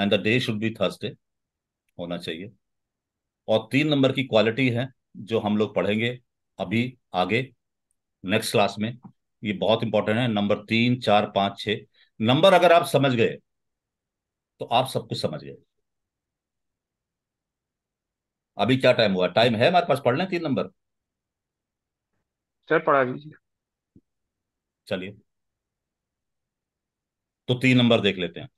and the day should be Thursday होना चाहिए और तीन नंबर की क्वालिटी है जो हम लोग पढ़ेंगे अभी आगे नेक्स्ट क्लास में ये बहुत इंपॉर्टेंट है नंबर तीन चार पांच छ नंबर अगर आप समझ गए तो आप सब कुछ समझ गए अभी क्या टाइम हुआ टाइम है हमारे पास पढ़ने तीन नंबर सर पढ़ा दीजिए चलिए तो तीन नंबर देख लेते हैं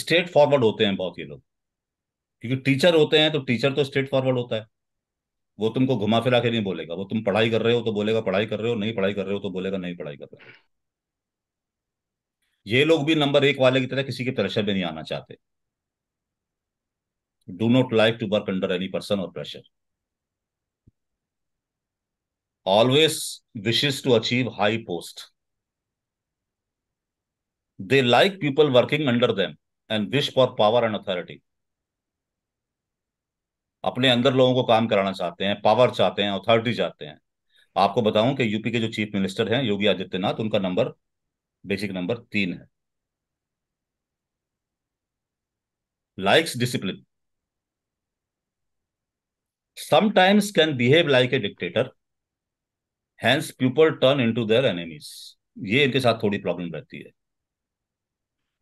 स्ट्रेट फॉरवर्ड होते हैं बहुत ये लोग क्योंकि टीचर होते हैं तो टीचर तो स्ट्रेट फॉरवर्ड होता है वो तुमको घुमा फिरा के नहीं बोलेगा वो तुम पढ़ाई कर रहे हो तो बोलेगा पढ़ाई कर रहे हो नहीं पढ़ाई कर रहे हो तो बोलेगा नहीं पढ़ाई कर रहे हो ये लोग भी नंबर एक वाले की तरह किसी के प्रेशर में नहीं आना चाहते do not like to work under any person और pressure always wishes to achieve high post they like people working under them and wish for power and authority अपने अंदर लोगों को काम कराना चाहते हैं पावर चाहते हैं अथॉरिटी चाहते हैं आपको बताऊं कि यूपी के जो चीफ मिनिस्टर हैं योगी आदित्यनाथ उनका नंबर बेसिक नंबर तीन है discipline sometimes can behave like a dictator hence people turn turn to their enemies ये इनके साथ थोड़ी प्रॉब्लम रहती है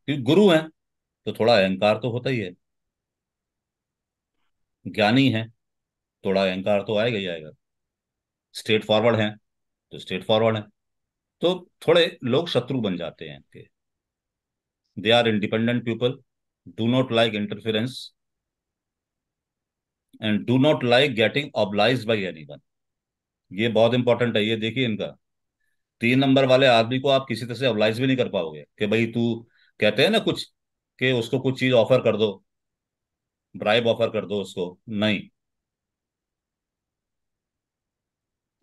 क्योंकि गुरु हैं तो थोड़ा अहंकार तो होता ही है ज्ञानी है थोड़ा अहंकार तो आएगा ही आएगा स्ट्रेट फॉरवर्ड है तो स्ट्रेट फॉरवर्ड है तो थोड़े लोग शत्रु बन जाते हैं इनके they are independent people do not like interference and do not like getting obliged by anyone ये बहुत इंपॉर्टेंट है ये देखिए इनका तीन नंबर वाले आदमी को आप किसी तरह से ऑबलाइज भी नहीं कर पाओगे कि भाई तू कहते हैं ना कुछ कि उसको कुछ चीज ऑफर कर दो ब्राइब ऑफर कर दो उसको नहीं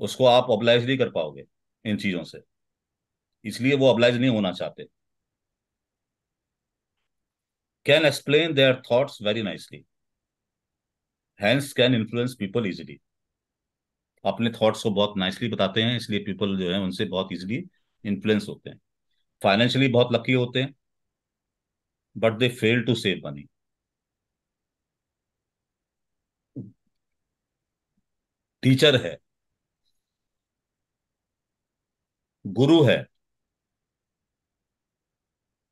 उसको आप ऑब्लाइज नहीं कर पाओगे इन चीजों से इसलिए वो ऑब्लाइज नहीं होना चाहते can explain their thoughts very nicely hence can influence people easily अपने थॉट्स को बहुत नाइसली बताते हैं इसलिए पीपल जो है उनसे बहुत इजिली इन्फ्लुएंस होते हैं फाइनेंशियली बहुत लकी होते हैं but they fail to save money. Teacher है गुरु है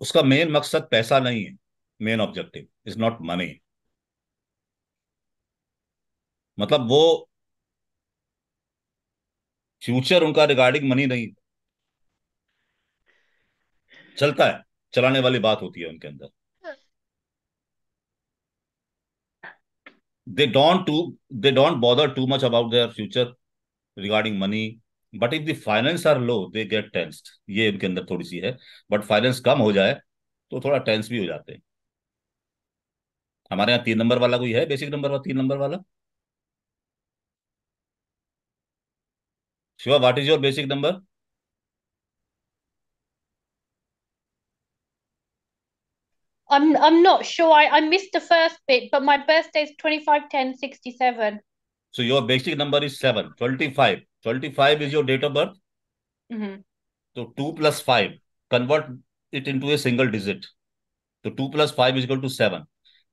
उसका मेन मकसद पैसा नहीं है main objective is not money मतलब वो फ्यूचर उनका रिगार्डिंग मनी नहीं चलता है चलाने वाली बात होती है उनके अंदर they don't to they don't bother too much about their future regarding money but if the finance are low they get tensed ये उनके अंदर थोड़ी सी है बट फाइनेंस कम हो जाए तो थोड़ा टेंस भी हो जाते हैं हमारे यहाँ तीन नंबर वाला कोई है बेसिक नंबर वाला तीन नंबर वाला Shiva what is your basic number I'm I'm not sure. I, I missed the first bit, but my birthday is 25 10 67. So your basic number is 7, 25. 25 is your date of birth. Mm-hmm. So 2 plus 5, convert it into a single digit. So 2 plus 5 is equal to 7.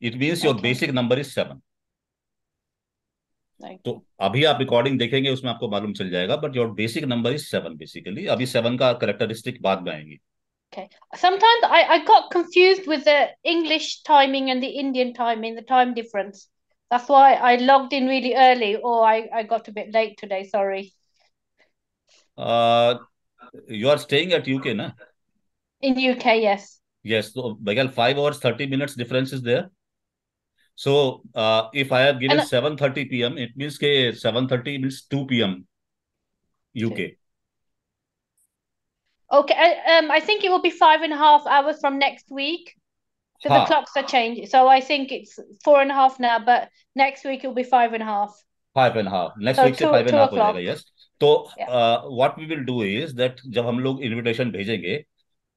It means your basic number is 7. तो अभी आप रिकॉर्डिंग देखेंगे उसमें आपको मालूम चल जाएगा but your basic number is seven basically अभी सेवन का करेक्टरिस्टिक बाद में आएंगी Okay. Sometimes I, I got confused with the English timing and the Indian timing, the time difference. That's why I logged in really early or I, I got a bit late today. Sorry. Uh, you are staying at UK, na? In UK, yes. Yes. So, Bagal, 5 hours, 30 minutes difference is there. So, uh, if I have given 7.30 p.m., it means ke 7.30 means 2 p.m. UK. Okay, um, I think it will be five and a half hours from next week. So huh. the clocks are changing. So I think it's four and a half now, but next week it will be five and a half. Five and a half. Next so week two, five and a half हो जाएगा यस तो what we will do is that जब हम लोग इनविटेशन भेजेंगे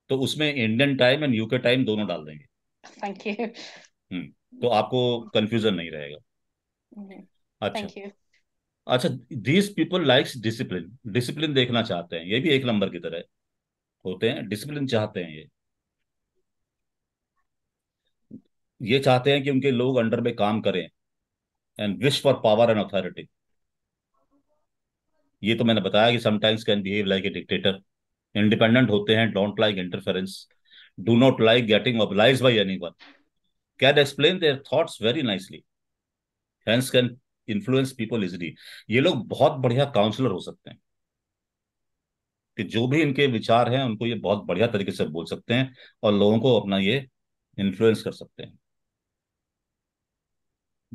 तो उसमें Indian time and UK time दोनों डाल देंगे Thank you. तो आपको कंफ्यूजन नहीं रहेगा अच्छा थैंक यू अच्छा these people likes discipline discipline देखना चाहते हैं ये भी एक नंबर की तरह है होते हैं डिसिप्लिन चाहते हैं ये ये चाहते हैं कि उनके लोग अंडर में काम करें and wish for power and authority ये तो मैंने बताया कि sometimes can behave like a dictator independent होते हैं don't like interference do not like getting mobilise by anyone can explain their thoughts very nicely hence can influence people easily ये लोग बहुत बढ़िया काउंसलर हो सकते हैं कि जो भी इनके विचार हैं उनको ये बहुत बढ़िया तरीके से बोल सकते हैं और लोगों को अपना ये इन्फ्लुएंस कर सकते हैं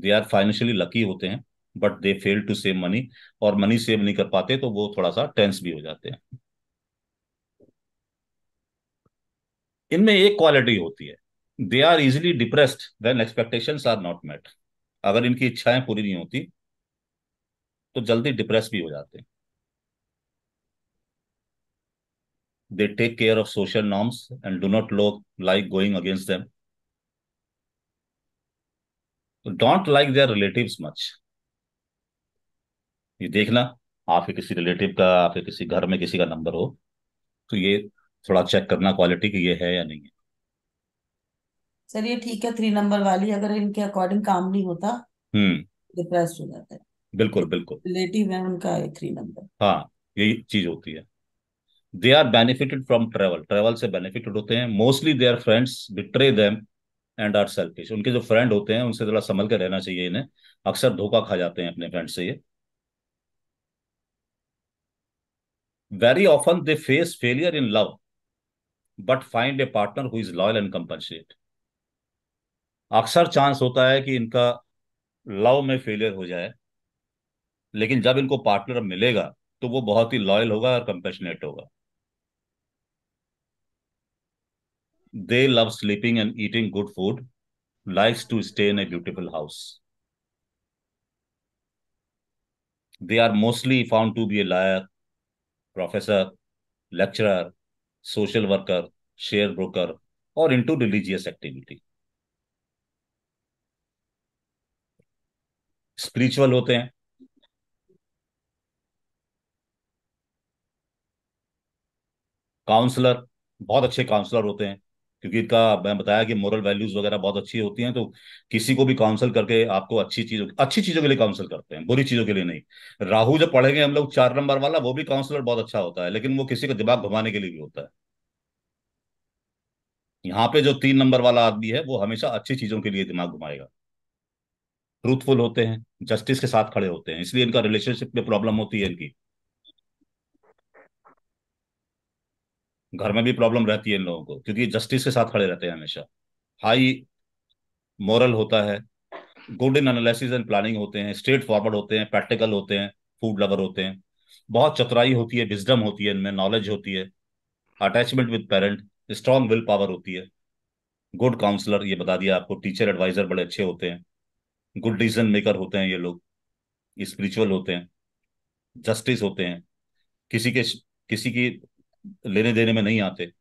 दे आर फाइनेंशियली लकी होते हैं but they fail to save money और मनी सेव नहीं कर पाते तो वो थोड़ा सा टेंस भी हो जाते हैं इनमें एक क्वालिटी होती है they are easily depressed when expectation are not met अगर इनकी इच्छाएं पूरी नहीं होती तो जल्दी डिप्रेस भी हो जाते हैं They take care of social norms and do not look like going against them. Don't like their relatives much. ये देखना आपके किसी रिलेटिव का आपके किसी घर में किसी का नंबर हो तो ये थोड़ा चेक करना क्वालिटी की ये है या नहीं है सर ये ठीक है थ्री नंबर वाली अगर इनके अकॉर्डिंग काम नहीं होता हम्म डिप्रेस हो जाते हैं बिल्कुल बिल्कुल रिलेटिव है उनका थ्री नंबर हाँ यही चीज होती है they are benefited from travel travel से बेनिफिटेड होते हैं mostly are friends betray them and are selfish उनके जो फ्रेंड होते हैं उनसे थोड़ा संभल कर रहना चाहिए इन्हें अक्सर धोखा खा जाते हैं अपने फ्रेंड से ये very often they face failure in love but find a partner who is loyal and compensate अक्सर चांस होता है कि इनका लव में फेलियर हो जाए लेकिन जब इनको पार्टनर मिलेगा तो वो बहुत ही लॉयल होगा और कंपेशनेट होगा They love sleeping and eating good food, likes to stay in a beautiful house. They are mostly found to be a liar, professor, lecturer, social worker, share broker, or into religious activity. Spiritual होते हैं काउंसलर बहुत अच्छे काउंसलर होते हैं क्योंकि इनका मैं बताया कि मॉरल वैल्यूज वगैरह बहुत अच्छी होती हैं तो किसी को भी काउंसिल करके आपको अच्छी चीजों अच्छी चीजों के लिए काउंसिल करते हैं बुरी चीजों के लिए नहीं राहु जब पढ़ेंगे हम लोग चार नंबर वाला वो भी काउंसलर बहुत अच्छा होता है लेकिन वो किसी को दिमाग घुमाने के लिए भी होता है यहाँ पे जो तीन नंबर वाला आदमी है वो हमेशा अच्छी चीजों के लिए दिमाग घुमाएगा ट्रूथफुल होते हैं जस्टिस के साथ खड़े होते हैं इसलिए इनका रिलेशनशिप में प्रॉब्लम होती है इनकी घर में भी प्रॉब्लम रहती है इन लोगों को क्योंकि जस्टिस के साथ खड़े रहते हैं हमेशा हाई मॉरल होता है good in analysis and planning होते हैं स्ट्रेट फॉरवर्ड होते हैं प्रैक्टिकल होते हैं फूड लवर होते हैं बहुत चतुराई होती है विजडम होती है इनमें नॉलेज होती है attachment with parent strong will power होती है गुड काउंसलर ये बता दिया आपको टीचर एडवाइजर बड़े अच्छे होते हैं गुड डिसीजन मेकर होते हैं ये लोग स्पिरिचुअल होते हैं जस्टिस होते हैं किसी के किसी की लेने देने में नहीं आते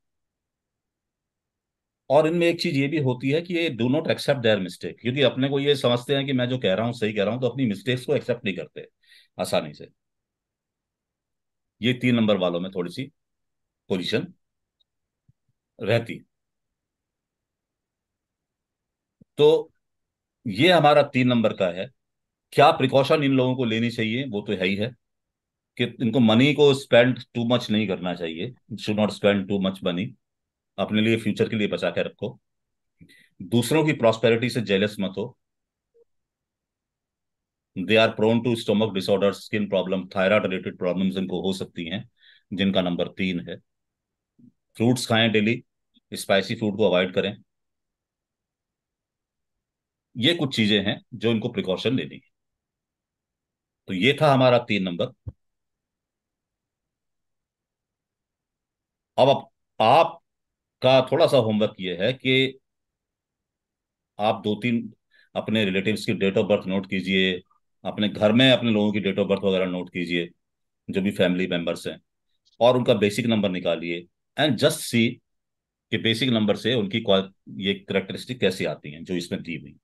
और इनमें एक चीज ये भी होती है कि ये do not accept their mistake क्योंकि अपने को ये समझते हैं कि मैं जो कह रहा हूं सही कह रहा हूं तो अपनी मिस्टेक्स को एक्सेप्ट नहीं करते आसानी से ये तीन नंबर वालों में थोड़ी सी पोजिशन रहती तो ये हमारा तीन नंबर का है क्या प्रिकॉशन इन लोगों को लेनी चाहिए वो तो है ही है कि इनको मनी को स्पेंड टू मच नहीं करना चाहिए should not spend too much money अपने लिए फ्यूचर के लिए बचा के रखो दूसरों की प्रॉस्पेरिटी से जेलस मत हो they are prone to stomach disorder skin problem thyroid related problem इनको हो सकती हैं जिनका नंबर तीन है फ्रूट्स खाएं डेली स्पाइसी फूड को अवॉइड करें ये कुछ चीजें हैं जो इनको प्रिकॉशन लेनी है तो ये था हमारा तीन नंबर अब आपका थोड़ा सा होमवर्क ये है कि आप दो तीन अपने रिलेटिव्स की डेट ऑफ बर्थ नोट कीजिए अपने घर में अपने लोगों की डेट ऑफ बर्थ वगैरह नोट कीजिए जो भी फैमिली मेंबर्स हैं और उनका बेसिक नंबर निकालिए एंड जस्ट सी कि बेसिक नंबर से उनकी ये करेक्टरिस्टिक कैसी आती हैं जो इसमें दी हुई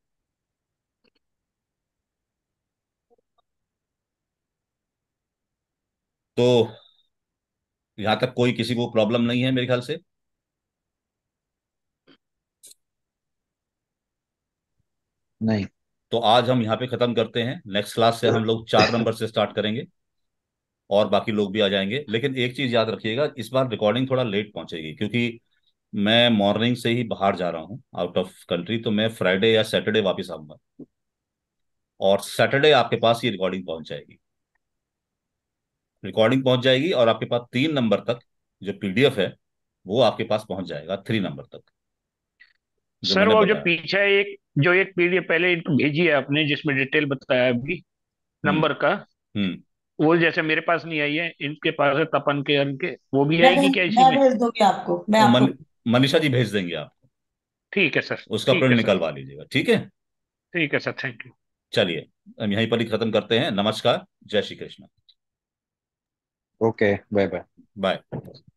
तो यहां तक कोई किसी को प्रॉब्लम नहीं है मेरे ख्याल से नहीं तो आज हम यहाँ पे खत्म करते हैं नेक्स्ट क्लास से हम लोग चार नंबर से स्टार्ट करेंगे और बाकी लोग भी आ जाएंगे लेकिन एक चीज याद रखिएगा इस बार रिकॉर्डिंग थोड़ा लेट पहुंचेगी क्योंकि मैं मॉर्निंग से ही बाहर जा रहा हूँ आउट ऑफ कंट्री तो मैं फ्राइडे या सैटरडे वापस आऊंगा और सैटरडे आपके पास ही रिकॉर्डिंग पहुंच जाएगी रिकॉर्डिंग पहुंच जाएगी और आपके पास तीन नंबर तक जो पीडीएफ है वो आपके पास पहुंच जाएगा थ्री नंबर तक सर वो जो पीछे एक जो एक पीडीएफ पहले भेजी है आपने जिसमें डिटेल बताया अभी नंबर हम्म। का हम्म। वो जैसे मेरे पास नहीं आई है इनके पास है तपन के इनके वो भी आएगी क्या इसी में आपको मैं तो आपको मनीषा जी भेज देंगे आपको ठीक है सर उसका प्रिंट निकलवा लीजिएगा ठीक है ठीक है सर थैंक यू चलिए हम यहीं पर ही खत्म करते हैं नमस्कार जय Shri Krishna Okay. Bye bye. Bye.